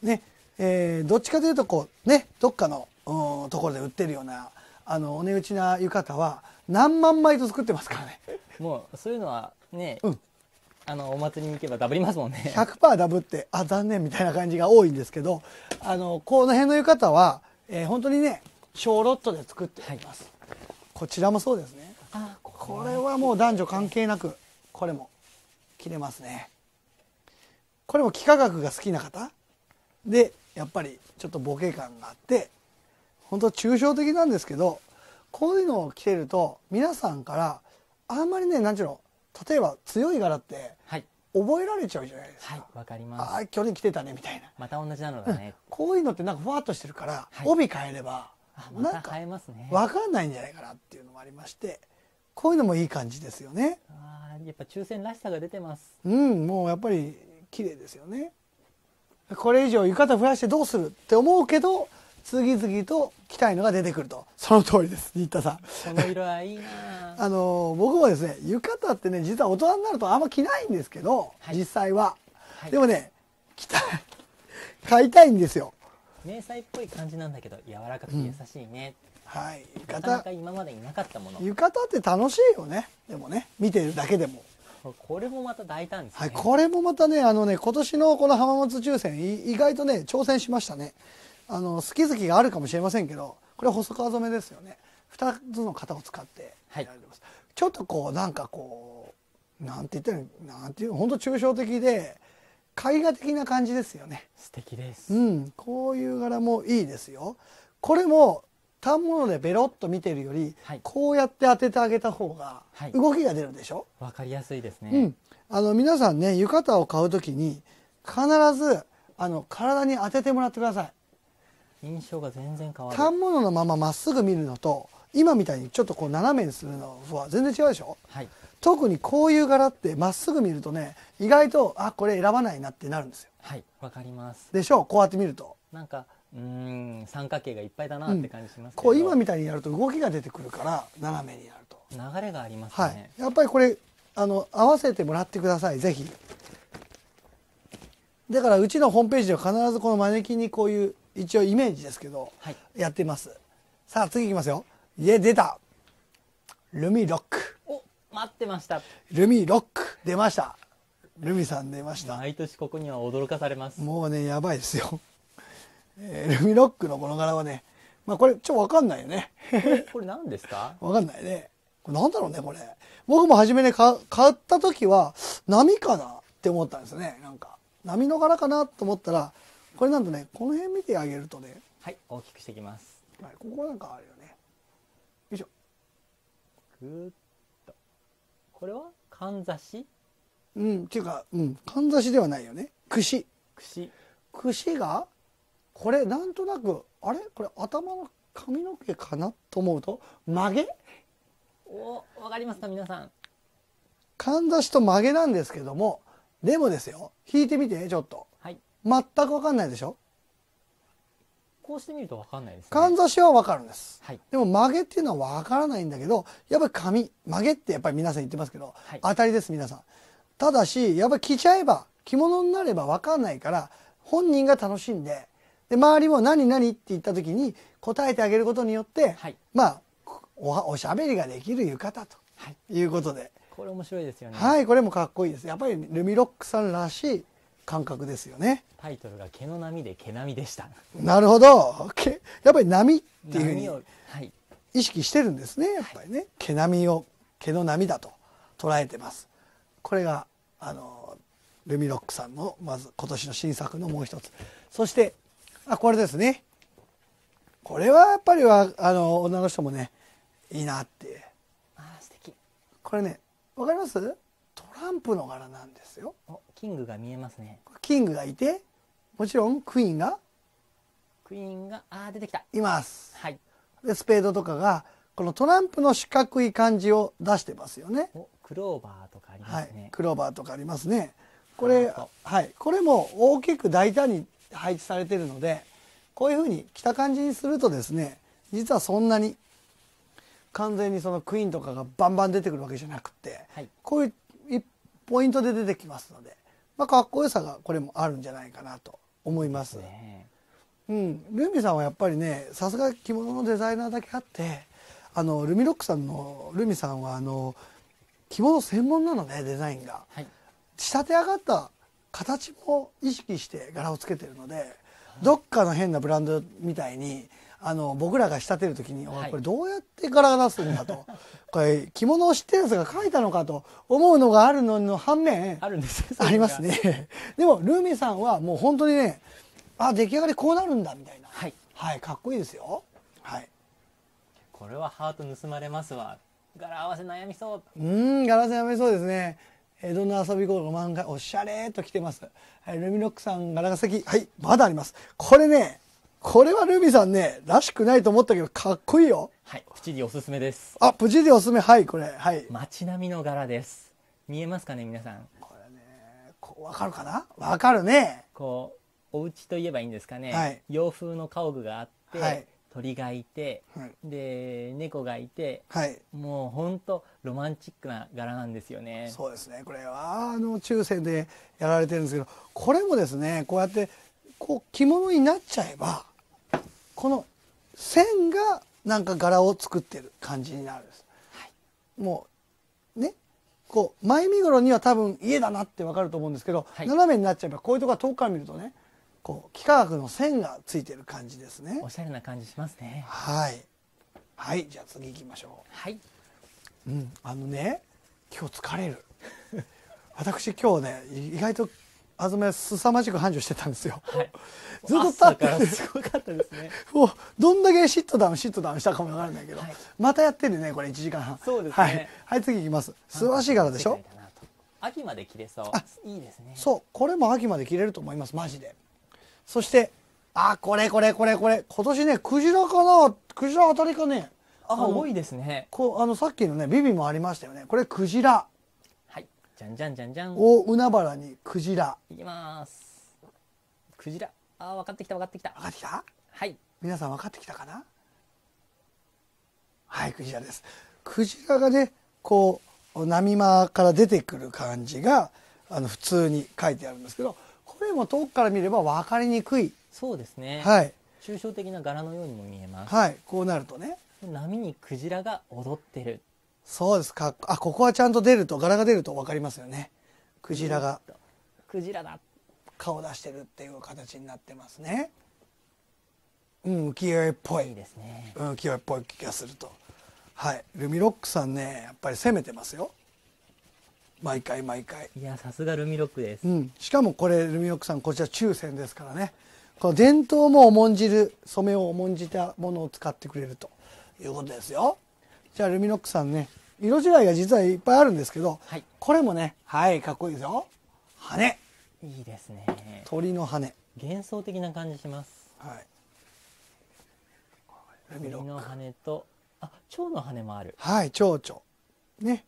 ねえー、どっちかというとこう、ね、どっかのところで売ってるようなあのお値打ちな浴衣は何万枚と作ってますからね もうそういうのはね、うん、あのお祭りに行けばダブりますもんね100%ダブってあ残念みたいな感じが多いんですけどあのこの辺の浴衣は、えー、本当にね小ロットで作っています、はい、こちらもそうですねこれはもう男女関係なくこれも着れますねこれも幾何学が好きな方でやっぱりちょっとボケ感があって本当抽象的なんですけどこういうのを着てると皆さんからあんまりね何ちゅうの例えば強い柄って、覚えられちゃうじゃないですか。わ、はい、かります。ああ、去年来てたねみたいな。また同じなのだね、うん、こういうのってなんかふわっとしてるから、はい、帯変えれば、ま、ますかわかんないんじゃないかなっていうのもありまして、こういうのもいい感じですよね。ああ、やっぱ抽選らしさが出てます。うん、もうやっぱり綺麗ですよね。これ以上浴衣増やしてどうするって思うけど、次々と着たいのが出てくるとその通りです新田さんその色はいいなあの僕もですね浴衣ってね実は大人になるとあんま着ないんですけど、はい、実際は、はい、でもね着たい買いたいんですよ迷彩っぽい感じなんだけど柔らかくて優しいね、うん、はい浴衣なかなか今までいなかったもの浴衣って楽しいよねでもね見てるだけでもこれもまた大胆ですね、はい、これもまたねあのね今年のこの浜松抽選意外とね挑戦しましたねあの好き好きがあるかもしれませんけどこれ細川染めですよね2つの型を使ってやてます、はい、ちょっとこうなんかこうなんて言ったらなんていう本当抽象的で絵画的な感じですよね素敵です、うん、こういう柄もいいですよこれも単物でベロッと見てるより、はい、こうやって当ててあげた方が動きが出るでしょわ、はい、かりやすいですね、うん、あの皆さんね浴衣を買うときに必ずあの体に当ててもらってください印象が全然変わる反物のまままっすぐ見るのと今みたいにちょっとこう斜めにするのは全然違うでしょ、はい、特にこういう柄ってまっすぐ見るとね意外とあこれ選ばないなってなるんですよはいわかりますでしょうこうやって見るとなんかうん三角形がいっぱいだなって感じしますけど、うん、こう今みたいにやると動きが出てくるから斜めになると流れがありますね、はい、やっぱりこれあの合わせてもらってくださいぜひだからうちのホームページでは必ずこのマネキンにこういう一応イメージですけど、はい、やってますさあ次いきますよ家出たルミロックお待ってましたルミロック出ましたルミさん出ました毎年ここには驚かされますもうねやばいですよ、えー、ルミロックのこの柄はねまあこれちょっと分かんないよねこれ何ですか わかんないねこれなんだろうねこれ僕も初めね買った時は波かなって思ったんですよねなんか波の柄かなと思ったらこれなんとねこの辺見てあげるとねはい大きくしていきます、はい、ここなんかあるよねよいしょぐっとこれはかんざしうんっていうか、うん、かんざしではないよねくくし。し。くしがこれなんとなくあれこれ頭の髪の毛かなと思うと曲げおわかりますか皆さんかんざしと曲げなんですけどもでもですよ引いてみてちょっと全くわかんないでしょこうしてみるとわかんないです、ね、かんざしはわかるんです、はい、でも曲げっていうのはわからないんだけどやっぱり紙曲げってやっぱり皆さん言ってますけど、はい、当たりです皆さんただしやっぱり着ちゃえば着物になればわかんないから本人が楽しんでで周りも「何何?」って言った時に答えてあげることによって、はい、まあおしゃべりができる浴衣ということで、これ面白いですよねはいこれもかっこいいですやっぱりルミロックさんらしい感覚ですよねタイトルが「毛の波で毛みでしたなるほどやっぱり波っていうふうに意識してるんですねやっぱりね、はい、毛波を毛の波だと捉えてますこれがあのルミロックさんのまず今年の新作のもう一つそしてあこれですねこれはやっぱりはあの女の人もねいいなってあ素敵これねわかりますャンプの柄なんですよキングが見えますねキングがいてもちろんクイーンがクイーンがあ出てきたいますはいでスペードとかがこのトランプの四角い感じを出してますよねクローバーとかありますね、はい、クローバーとかありますねこれはいこれも大きく大胆に配置されてるのでこういうふうに着た感じにするとですね実はそんなに完全にそのクイーンとかがバンバン出てくるわけじゃなくて、はい、こういうポイントで出てきますので、まあ、かっこよさがこれもあるんじゃないかなと思います。うん、ルミさんはやっぱりねさすが着物のデザイナーだけあってあのルミロックさんのルミさんはあの着物専門なのねデザインが、はい、仕立て上がった形も意識して柄をつけてるのでどっかの変なブランドみたいにあの僕らが仕立てる時に、これどうやって柄が出すんだと これ着物を知ってるやつが描いたのかと思うのがあるのの反面あるんです ありますねでもルミさんはもう本当にねあ出来上がりこうなるんだみたいな、はい、はい、かっこいいですよ、はい、これはハート盗まれますわ柄合わせ悩みそううん柄合わせ悩みそうですね江戸の遊び心漫画おしゃれと来てますルミノックさん柄が先はいまだありますこれねこれはルビさんね、らしくないと思ったけど、かっこいいよ。はい、プチディおすすめです。あ、プチディおすすめ、はい、これ、はい。街並みの柄です。見えますかね、皆さん。これね、こう、わかるかなわかるね。こう、お家といえばいいんですかね。はい、洋風の家屋があって、はい、鳥がいて、はい、で、猫がいて、はい、もう本当ロマンチックな柄なんですよね。そうですね、これは、あの、抽選でやられてるんですけど、これもですね、こうやって、こう、着物になっちゃえば、この線がなんか柄を作ってる感じになるんです、はい、もうねこう前身頃には多分家だなってわかると思うんですけど、はい、斜めになっちゃえばこういうとこは遠くから見るとねこう幾何学の線がついてる感じですねおしゃれな感じしますねはいはいじゃあ次行きましょうはいうんあのね今日疲れる 私今日ね意外と初め凄まじく繁盛してたんですよ、はい、ずっと立っててすごかったですねもう どんだけシットダウンシットダウンしたかも分からないけど、はい、またやってるねこれ1時間半そうですね、はい、はい、次いきます素晴らしい柄でしょ秋まで着れそういいですねそうこれも秋まで着れると思いますマジでそしてあこれこれこれこれ今年ねクジラかなクジラ当たりかねあ多いですねこうあのさっきのねビビもありましたよねこれクジラじゃんじゃんじゃんじゃん。大海原にクジラ。いきます。クジラ。ああ、分かってきた分かってきた。分かってきたはい。皆さん分かってきたかなはい、クジラです。クジラがね、こう、波間から出てくる感じが、あの、普通に書いてあるんですけど、これも遠くから見れば分かりにくい。そうですね。はい。抽象的な柄のようにも見えます。はい、こうなるとね。波にクジラが踊ってる。そうですかあここはちゃんと出ると柄が出ると分かりますよねクジラがクジラだ顔出してるっていう形になってますねうん浮世絵っぽいいいですね、うん、浮世絵っぽい気がするとはいルミロックさんねやっぱり攻めてますよ毎回毎回いやさすがルミロックです、うん、しかもこれルミロックさんこちら抽選ですからねこの伝統も重んじる染めを重んじたものを使ってくれるということですよじゃあルミノックさんね色違いが実はいっぱいあるんですけど、はい、これもねはいかっこいいですよ羽いいですね鳥の羽幻想的な感じしますはい鳥の羽とあ蝶の羽もあるはい蝶々ね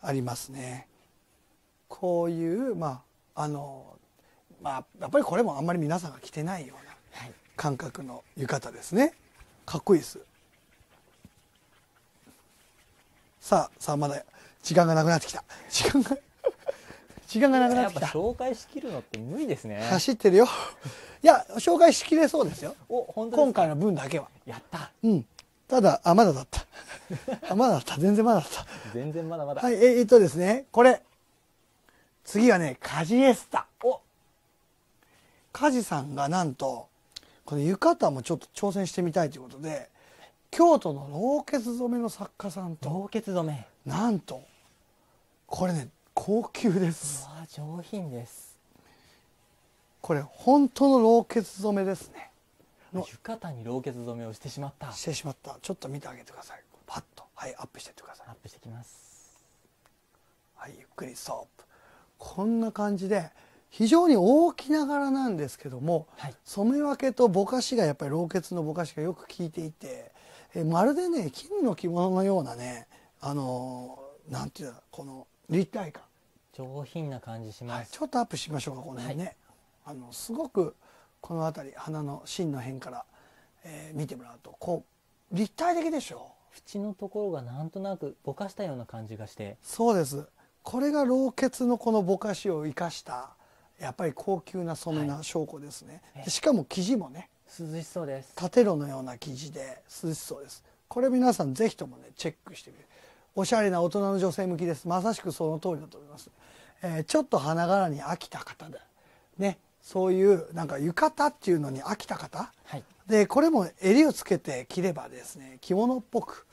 ありますねこういうまああのまあやっぱりこれもあんまり皆さんが着てないような感覚の浴衣ですねかっこいいですさあさあまだ時間がなくなってきた時間が 時間がなくなってきた紹介しきるのって無理ですね走ってるよいや紹介しきれそうですよお本当今回の分だけはやったうんただあまだだったあまだだった全然まだだった全然まだまだはいえっとですねこれ次はねカジエスタおカジさんがなんとこの浴衣もちょっと挑戦してみたいということで京都の老血染めの作家さんと老血染めなんとこれね高級ですわ上品ですこれ本当の老血染めですね浴衣に老血染めをしてしまったしてしまったちょっと見てあげてくださいパッとはいアップしてってくださいアップしてきますはいゆっくりソープこんな感じで非常に大きな柄なんですけども、はい、染め分けとぼかしがやっぱり老血のぼかしがよく効いていてえまるでね金の着物のようなねあのなんていうのこの立体感上品な感じします、はい、ちょっとアップしましょうかこの辺ね、はい、あのすごくこの辺り花の芯の辺から、えー、見てもらうとこう立体的でしょ縁のところがなんとなくぼかしたような感じがしてそうですこれが老血のこのぼかしを生かしたやっぱり高級な染めな証拠ですね、はい、しかも生地もね涼しそうです縦路のような生地で涼しそうですこれ皆さんぜひともねチェックしてみておしゃれな大人の女性向きですまさしくその通りだと思います、えー、ちょっと花柄に飽きた方でねそういうなんか浴衣っていうのに飽きた方、はい、でこれも襟をつけて着ればですね着物っぽく、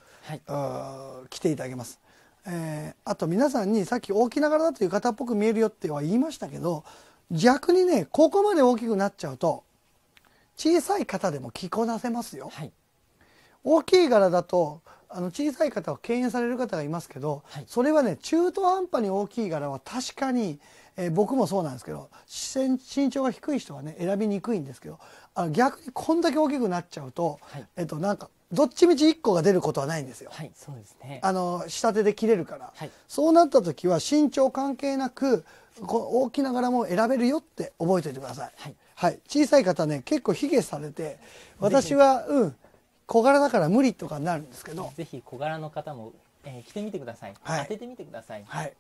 はい、着ていただけます、えー、あと皆さんにさっき大きながらだと浴衣っぽく見えるよっては言いましたけど逆にねここまで大きくなっちゃうと小さい方でも着こなせますよ、はい、大きい柄だとあの小さい方を敬遠される方がいますけど、はい、それはね中途半端に大きい柄は確かに、えー、僕もそうなんですけど身長が低い人はね選びにくいんですけどあ逆にこんだけ大きくなっちゃうと、はい、えっとなんかどっちみち1個が出ることはないんですよ。はい、そうですね。あの下手で切れるから、はい、そうなった時は身長関係なく、大きな柄も選べるよって覚えておいてください。はい、はい、小さい方ね結構卑下されて私はうん小柄だから無理とかなるんですけどぜひ小柄の方も、えー、着てみてください、はい、当ててみてください、はい、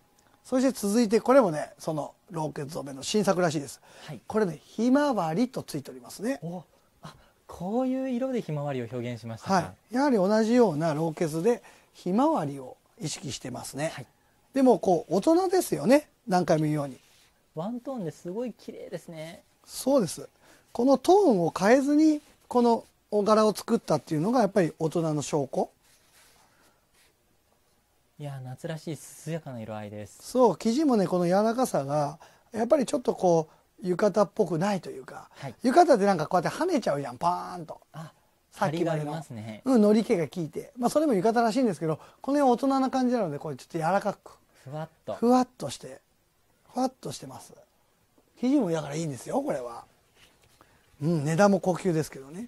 そして続いてこれもねそのローケッ染めの新作らしいです、はい、これね「ひまわり」とついておりますねおあこういう色でひまわりを表現しましたはい、やはり同じようなローケツでひまわりを意識してますね、はい、でもこう大人ですよね何回も言うようにワントーンですごい綺麗ですねそうですこのトーンを変えずにこの柄を作ったっていうのがやっぱり大人の証拠いや夏らしい涼やかな色合いですそう生地もねこの柔らかさがやっぱりちょっとこう浴衣っぽくないというか、はい、浴衣ってなんかこうやって跳ねちゃうやんパーンとあさっきまでの、ね、うん、のり毛が効いて、まあ、それも浴衣らしいんですけどこの辺大人な感じなのでこれちょっと柔らかくふわっとふわっとしてふわっとしてます肘もだからいいんですよこれはうん値段も高級ですけどね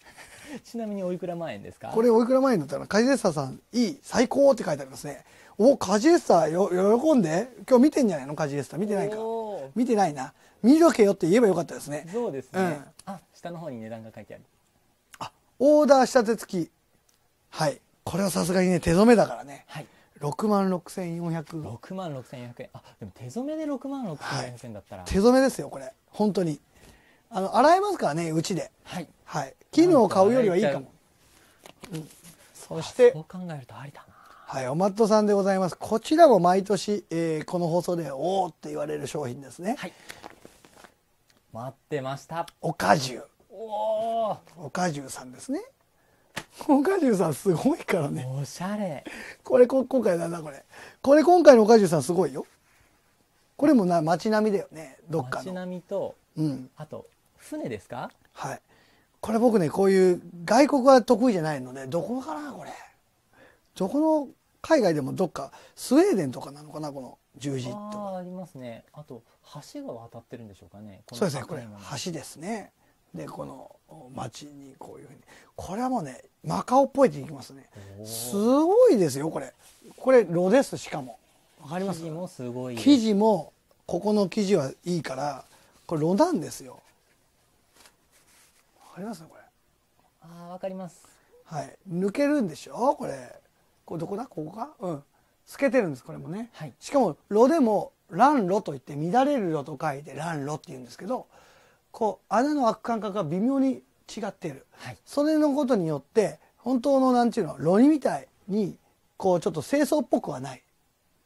ちなみにおいくら万円ですかこれおいくら万円だったらカジエッサさんいい最高って書いてありますねおカジエッサよ喜んで今日見てんじゃないのカジエッサ見てないか見てないな見とけよって言えばよかったですねそうですね、うん、あ下の方に値段が書いてあるあオーダー仕立て付きはいこれはさすがにね手染めだからね、はい、6万6400 6万6400円あでも手染めで6万6400円だったら、はい、手染めですよこれ本当にあの洗えますからねうちではい、はい、絹を買うよりはいいかも、うん、そしてそう考えるとありだなはいおまっとさんでございますこちらも毎年、えー、この放送でおおって言われる商品ですねはい待ってましたおかじゅうおおおかじゅうさんですねおかじゅうさんすごいからねおしゃれこれこ今回だなこれこれ今回のおかじゅうさんすごいよこれもな街並みだよねどっかの街並みと、うん、あと船ですかはいこれ僕ねこういう外国は得意じゃないのねどこかなこれどこの海外でもどっかスウェーデンとかなのかなこの十字とかありますねあと橋が渡ってるんでしょうかねそうですねこれ橋ですねでこの街にこういうふうにこれはもうねマカオっぽいっていきますねすごいですよこれこれ炉ですしかもわかります生地もすごい生地もここの生地はいいからこれ炉なんですよわかりますこれああわかりますはい抜けるんでしょこれこれどこだここかうん透けてるんですこれもね、はい、しかも炉でも乱炉といって乱れる炉と書いて乱炉って言うんですけどこう穴の開く感覚が微妙に違っている、はい、それのことによって本当のなんていうのロニみたいにこうちょっと清掃っぽくはない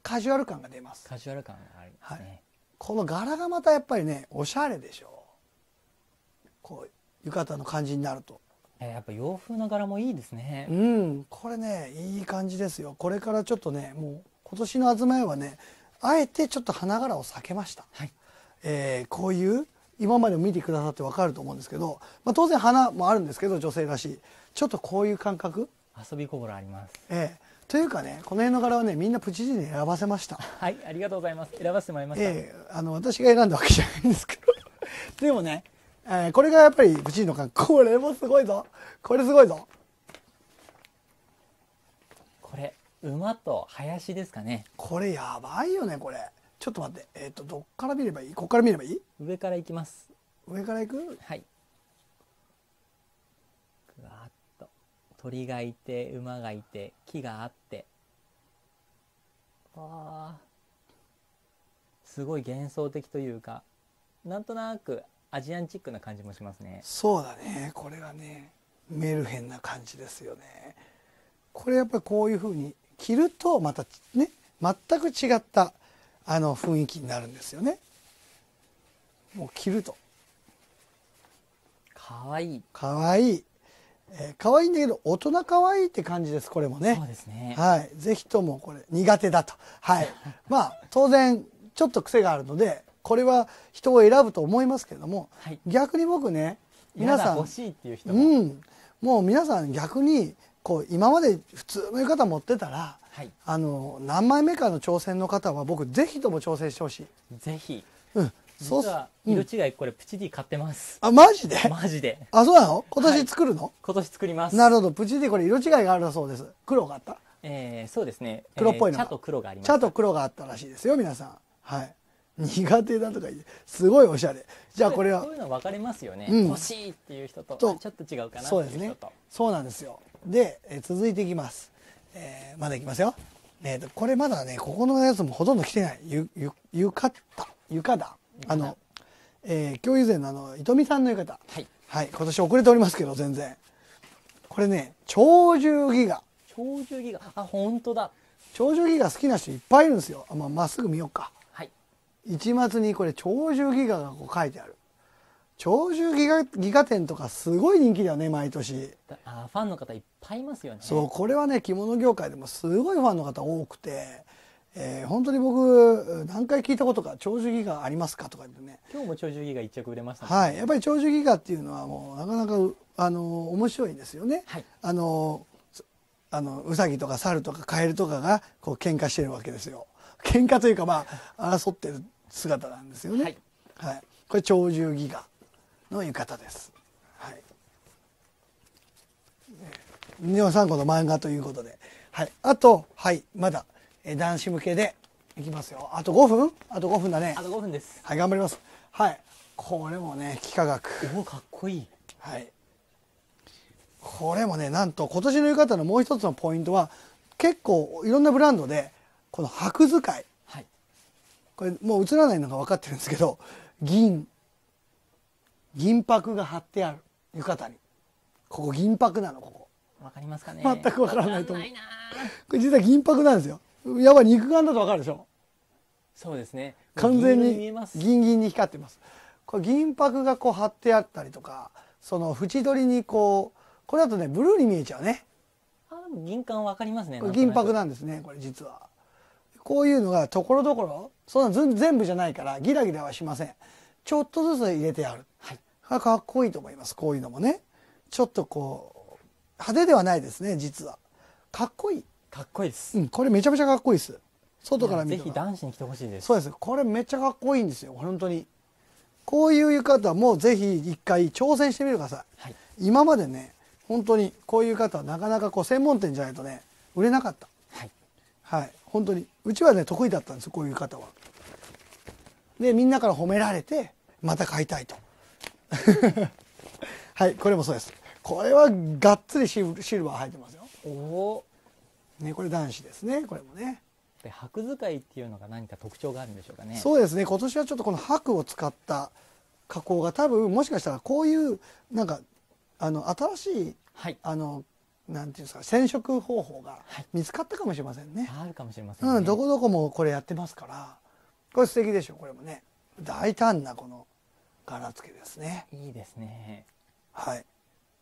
カジュアル感が出ますカジュアル感ありますね、はい、この柄がまたやっぱりねおしゃれでしょうこう浴衣の感じになるとやっぱ洋風の柄もいいですねうんこれねいい感じですよこれからちょっとねもう今年のまいはねあえてちょっと花柄を避けました、はいえー、こういう今まで見てくださって分かると思うんですけど、まあ、当然花もあるんですけど女性らしいちょっとこういう感覚遊び心ありますええというかねこの辺の柄はねみんなプチジに選ばせました はいありがとうございます選ばせてもらいました、ええ、あの私が選んだわけじゃないんですけど でもね、えー、これがやっぱりプチジの感覚これもすごいぞこれすごいぞこれ馬と林ですかねこれやばいよねこれちょっと待って、えっ、ー、と、どっから見ればいい、ここから見ればいい。上からいきます。上からいく。はい。ぐわっと。鳥がいて、馬がいて、木があって。ああ。すごい幻想的というか。なんとなくアジアンチックな感じもしますね。そうだね。これがね。メルヘンな感じですよね。これやっぱりこういうふうに着るとまたね全く違ったあの雰囲気になるんですよねもう着るとかわいいかわいい、えー、かわいいんだけど大人かわいいって感じですこれもねそうですねはい是非ともこれ苦手だとはい まあ当然ちょっと癖があるのでこれは人を選ぶと思いますけれども、はい、逆に僕ね皆さん欲しいっていう人も、うん、もう皆さん逆にこう今まで普通の浴衣持ってたらはい、あの何枚目かの挑戦の方は僕ぜひとも挑戦してほしいぜひうんそうは色違いこれプチディ買ってます、うん、あマジでマジであそうなの今年作るの、はい、今年作りますなるほどプチディこれ色違いがあるそうです黒があったえー、そうですね黒っぽいの、えー、茶と黒がありまた茶と黒があったらしいですよ皆さんはい苦手だとか言ってすごいおしゃれじゃあこれはそういうの分かれますよね、うん、欲しいっていう人とちょっと違うかなっていう人とそうですねそうなんですよで、えー、続いていきますえー、まだいきますよ。えーと、これまだね、ここのやつもほとんど来てない。ゆ、ゆ、浴衣、浴衣。あの、えー、今日以前のあの、糸見さんの浴衣。はい。はい。今年遅れておりますけど、全然。これね、長寿ギガ。長寿ギガ。あ、本当だ。長寿ギガ好きな人いっぱいいるんですよ。まあ、まっすぐ見ようか。はい。一末にこれ、長寿ギガがこう書いてある。鳥獣ギガギガ展とかすごい人気だよね毎年あファンの方いっぱいいますよねそうこれはね着物業界でもすごいファンの方多くて、えー、本当に僕何回聞いたことか鳥獣ギガありますかとか言ってね今日も鳥獣ギガ一着売れました、ね、はいやっぱり鳥獣ギガっていうのはもうなかなかあの面白いんですよね、はい、あのあのウサギとか猿とかカエルとかがこう喧嘩してるわけですよ喧嘩というかまあ争ってる姿なんですよね、はい、はい、これ鳥獣ギガの浴衣です。はい。尿三庫の漫画ということで。はい。あと、はい、まだ、え男子向けでいきますよ。あと5分あと5分だね。あと5分です。はい、頑張ります。はい。これもね、幾何学。おお、かっこいい。はい。これもね、なんと今年の浴衣のもう一つのポイントは、結構いろんなブランドで、この箔使い。はい。これもう映らないのが分かってるんですけど、銀、銀箔が貼ってある浴衣にここ銀箔なのここわかりますかね全くわからないと思うこれ実は銀箔なんですよやばい肉眼だとわかるでしょそうですね完全に銀銀に光ってますこれ銀箔がこう貼ってあったりとかその縁取りにこうこれだとねブルーに見えちゃうねあ銀管わかりますね銀箔なんですねこれ実はこういうのがところどころそんな全部じゃないからギラギラはしませんちょっとずつ入れてあるあかっこいいと思いますこういうのもねちょっとこう派手ではないですね実はかっこいいかっこいいです、うん、これめちゃめちゃかっこいいです外から見てぜひ男子に来てほしいですそうですこれめっちゃかっこいいんですよ本当にこういう浴衣もぜひ一回挑戦してみてください、はい、今までね本当にこういう方はなかなかこう専門店じゃないとね売れなかったはい、はい、本当にうちはね得意だったんですこういう方はでみんなから褒められてまた買いたいと はいこれもそうですこれはがっつりシルシルバー入ってますよおお、ね、これ男子ですねこれもねで白使いっていうのが何か特徴があるんでしょうかねそうですね今年はちょっとこの白を使った加工が多分もしかしたらこういうなんかあの新しい、はい、あのなんていうんですか染色方法が見つかったかもしれませんね、はい、あるかもしれません、ね、うん、どこどこもこれやってますからこれ素敵でしょこれもね大胆なこの柄付けですねいいですねはい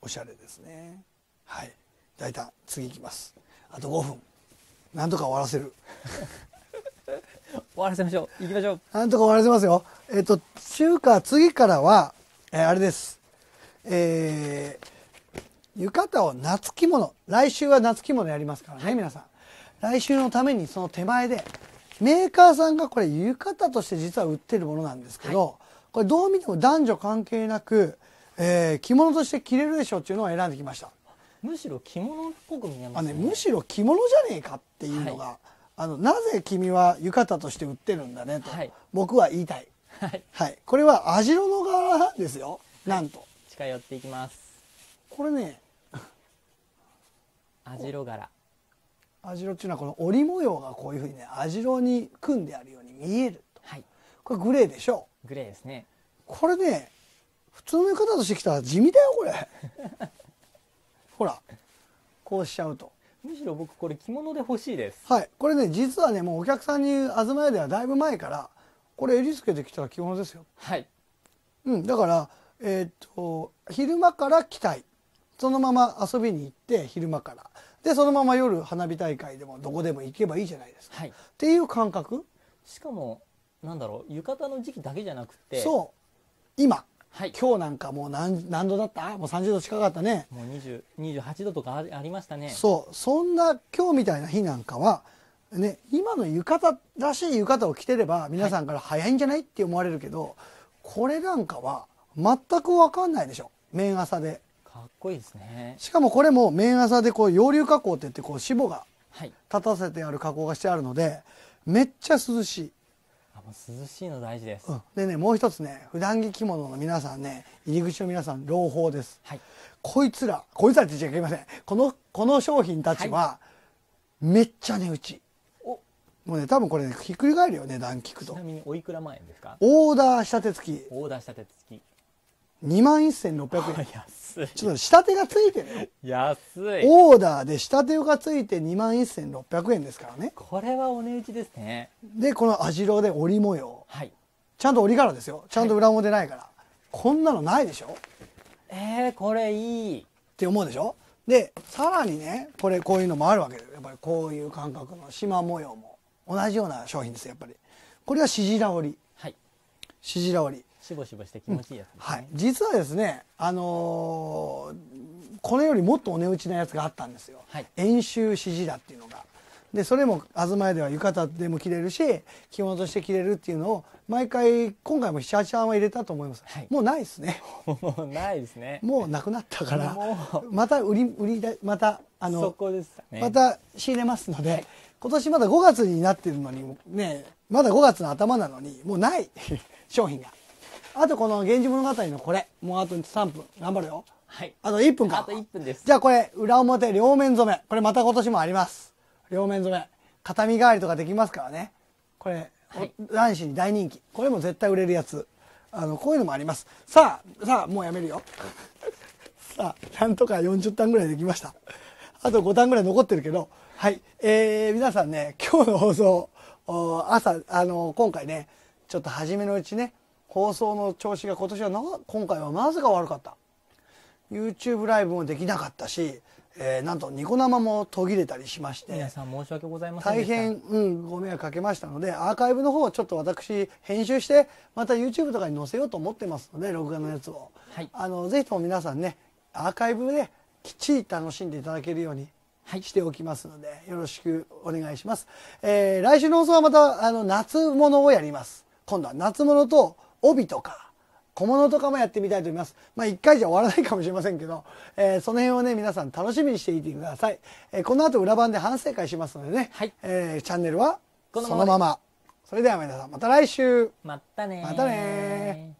おしゃれですねはい大胆次いきますあと5分なんとか終わらせる 終わらせましょういきましょうなんとか終わらせますよえっ、ー、と中華次からは、えー、あれですえー、浴衣を夏着物来週は夏着物やりますからね皆さん来週のためにその手前でメーカーさんがこれ浴衣として実は売ってるものなんですけど、はこれどう見ても男女関係なく、えー、着物として着れるでしょっていうのを選んできましたむしろ着物っぽく見えます、ね、ね、むしろ着物じゃねえかっていうのが、はい、あのなぜ君は浴衣として売ってるんだねと、はい、僕は言いたい、はい、はい、これは網代の柄なんですよ、なんと近寄っていきますこれね網代柄網代っていうのはこの織模様がこういうふうにね網代に組んであるように見えると、はい、これグレーでしょうグレーですねこれね普通の方としてきたら地味だよこれ ほらこうしちゃうとむしろ僕これ着物で欲しいですはいこれね実はねもうお客さんに東屋ではだいぶ前からこれ襟付けてきたら着物ですよはいうんだからえー、っと昼間から着たいそのまま遊びに行って昼間からでそのまま夜花火大会でもどこでも行けばいいじゃないですか、はい、っていう感覚しかもなんだろう浴衣の時期だけじゃなくてそう今、はい、今日なんかもう何何度だったもう30度近かったねもう2 8度とかありましたねそうそんな今日みたいな日なんかはね今の浴衣らしい浴衣を着てれば皆さんから早いんじゃない、はい、って思われるけどこれなんかは全く分かんないでしょ綿朝でかっこいいですねしかもこれも綿朝でこう洋流加工っていってこう脂肪が立たせてある加工がしてあるので、めっちゃ涼しい涼しいの大事です、うん、でねもう一つね普段着着物の皆さんね入り口の皆さん朗報です、はい、こいつらこいつらって言っちゃいけませんこのこの商品たちは、はい、めっちゃ値打ちおもうね多分これねひっくり返るよ値段聞くとちなみにおいくら前ですかオーダー仕立て付きオーダー仕立て付き2万1600円ちょっと仕立てがついてね安いオーダーで仕立てがついて2万1600円ですからねこれはお値打ちですねでこの網代で織模様、はい、ちゃんと織りですよちゃんと裏表ないから、はい、こんなのないでしょえー、これいいって思うでしょでさらにねこれこういうのもあるわけでやっぱりこういう感覚の縞模様も同じような商品ですやっぱりこれはしじら織りしじら織りしぼしぼして気持ちいいやつ、ねうん、はい、実はですね、あのー、これよりもっとお値打ちなやつがあったんですよ、はい、演習指示だっていうのがでそれも東屋では浴衣でも着れるし着物として着れるっていうのを毎回今回も78案は入れたと思います、はい、もうないですねもうないですねもうなくなったからまた売り売りだまたあのそこです、ね、また仕入れますので、今年まだ5月になってるのにねまだ5月の頭なのにもうない 商品が。あとこの「源氏物語」のこれもうあと3分頑張るよはいあと1分かあと1分ですじゃあこれ裏表両面染めこれまた今年もあります両面染め片身代わりとかできますからねこれ、はい、男子に大人気これも絶対売れるやつあのこういうのもありますさあさあもうやめるよ さあなんとか40単ぐらいできましたあと5単ぐらい残ってるけどはいえー、皆さんね今日の放送朝あの今回ねちょっと初めのうちね放送の調子が今年はな今回はなぜか悪かった YouTube ライブもできなかったし、えー、なんとニコ生も途切れたりしまして皆さん申し訳ございません大変、うん、ご迷惑かけましたのでアーカイブの方をちょっと私編集してまた YouTube とかに載せようと思ってますので録画のやつを、はい、あのぜひとも皆さんねアーカイブできっちり楽しんでいただけるようにはい、しておきますので、よろしくお願いします。えー、来週の放送はまた、あの、夏物をやります。今度は夏物と、帯とか小物とかもやってみたいと思います。まあ一回じゃ終わらないかもしれませんけど、えー、その辺をね、皆さん楽しみにしていてください。えー、この後裏番で反省会しますのでね、はい、えー、チャンネルはそのまま。それでは皆さんまた来週。またねまたね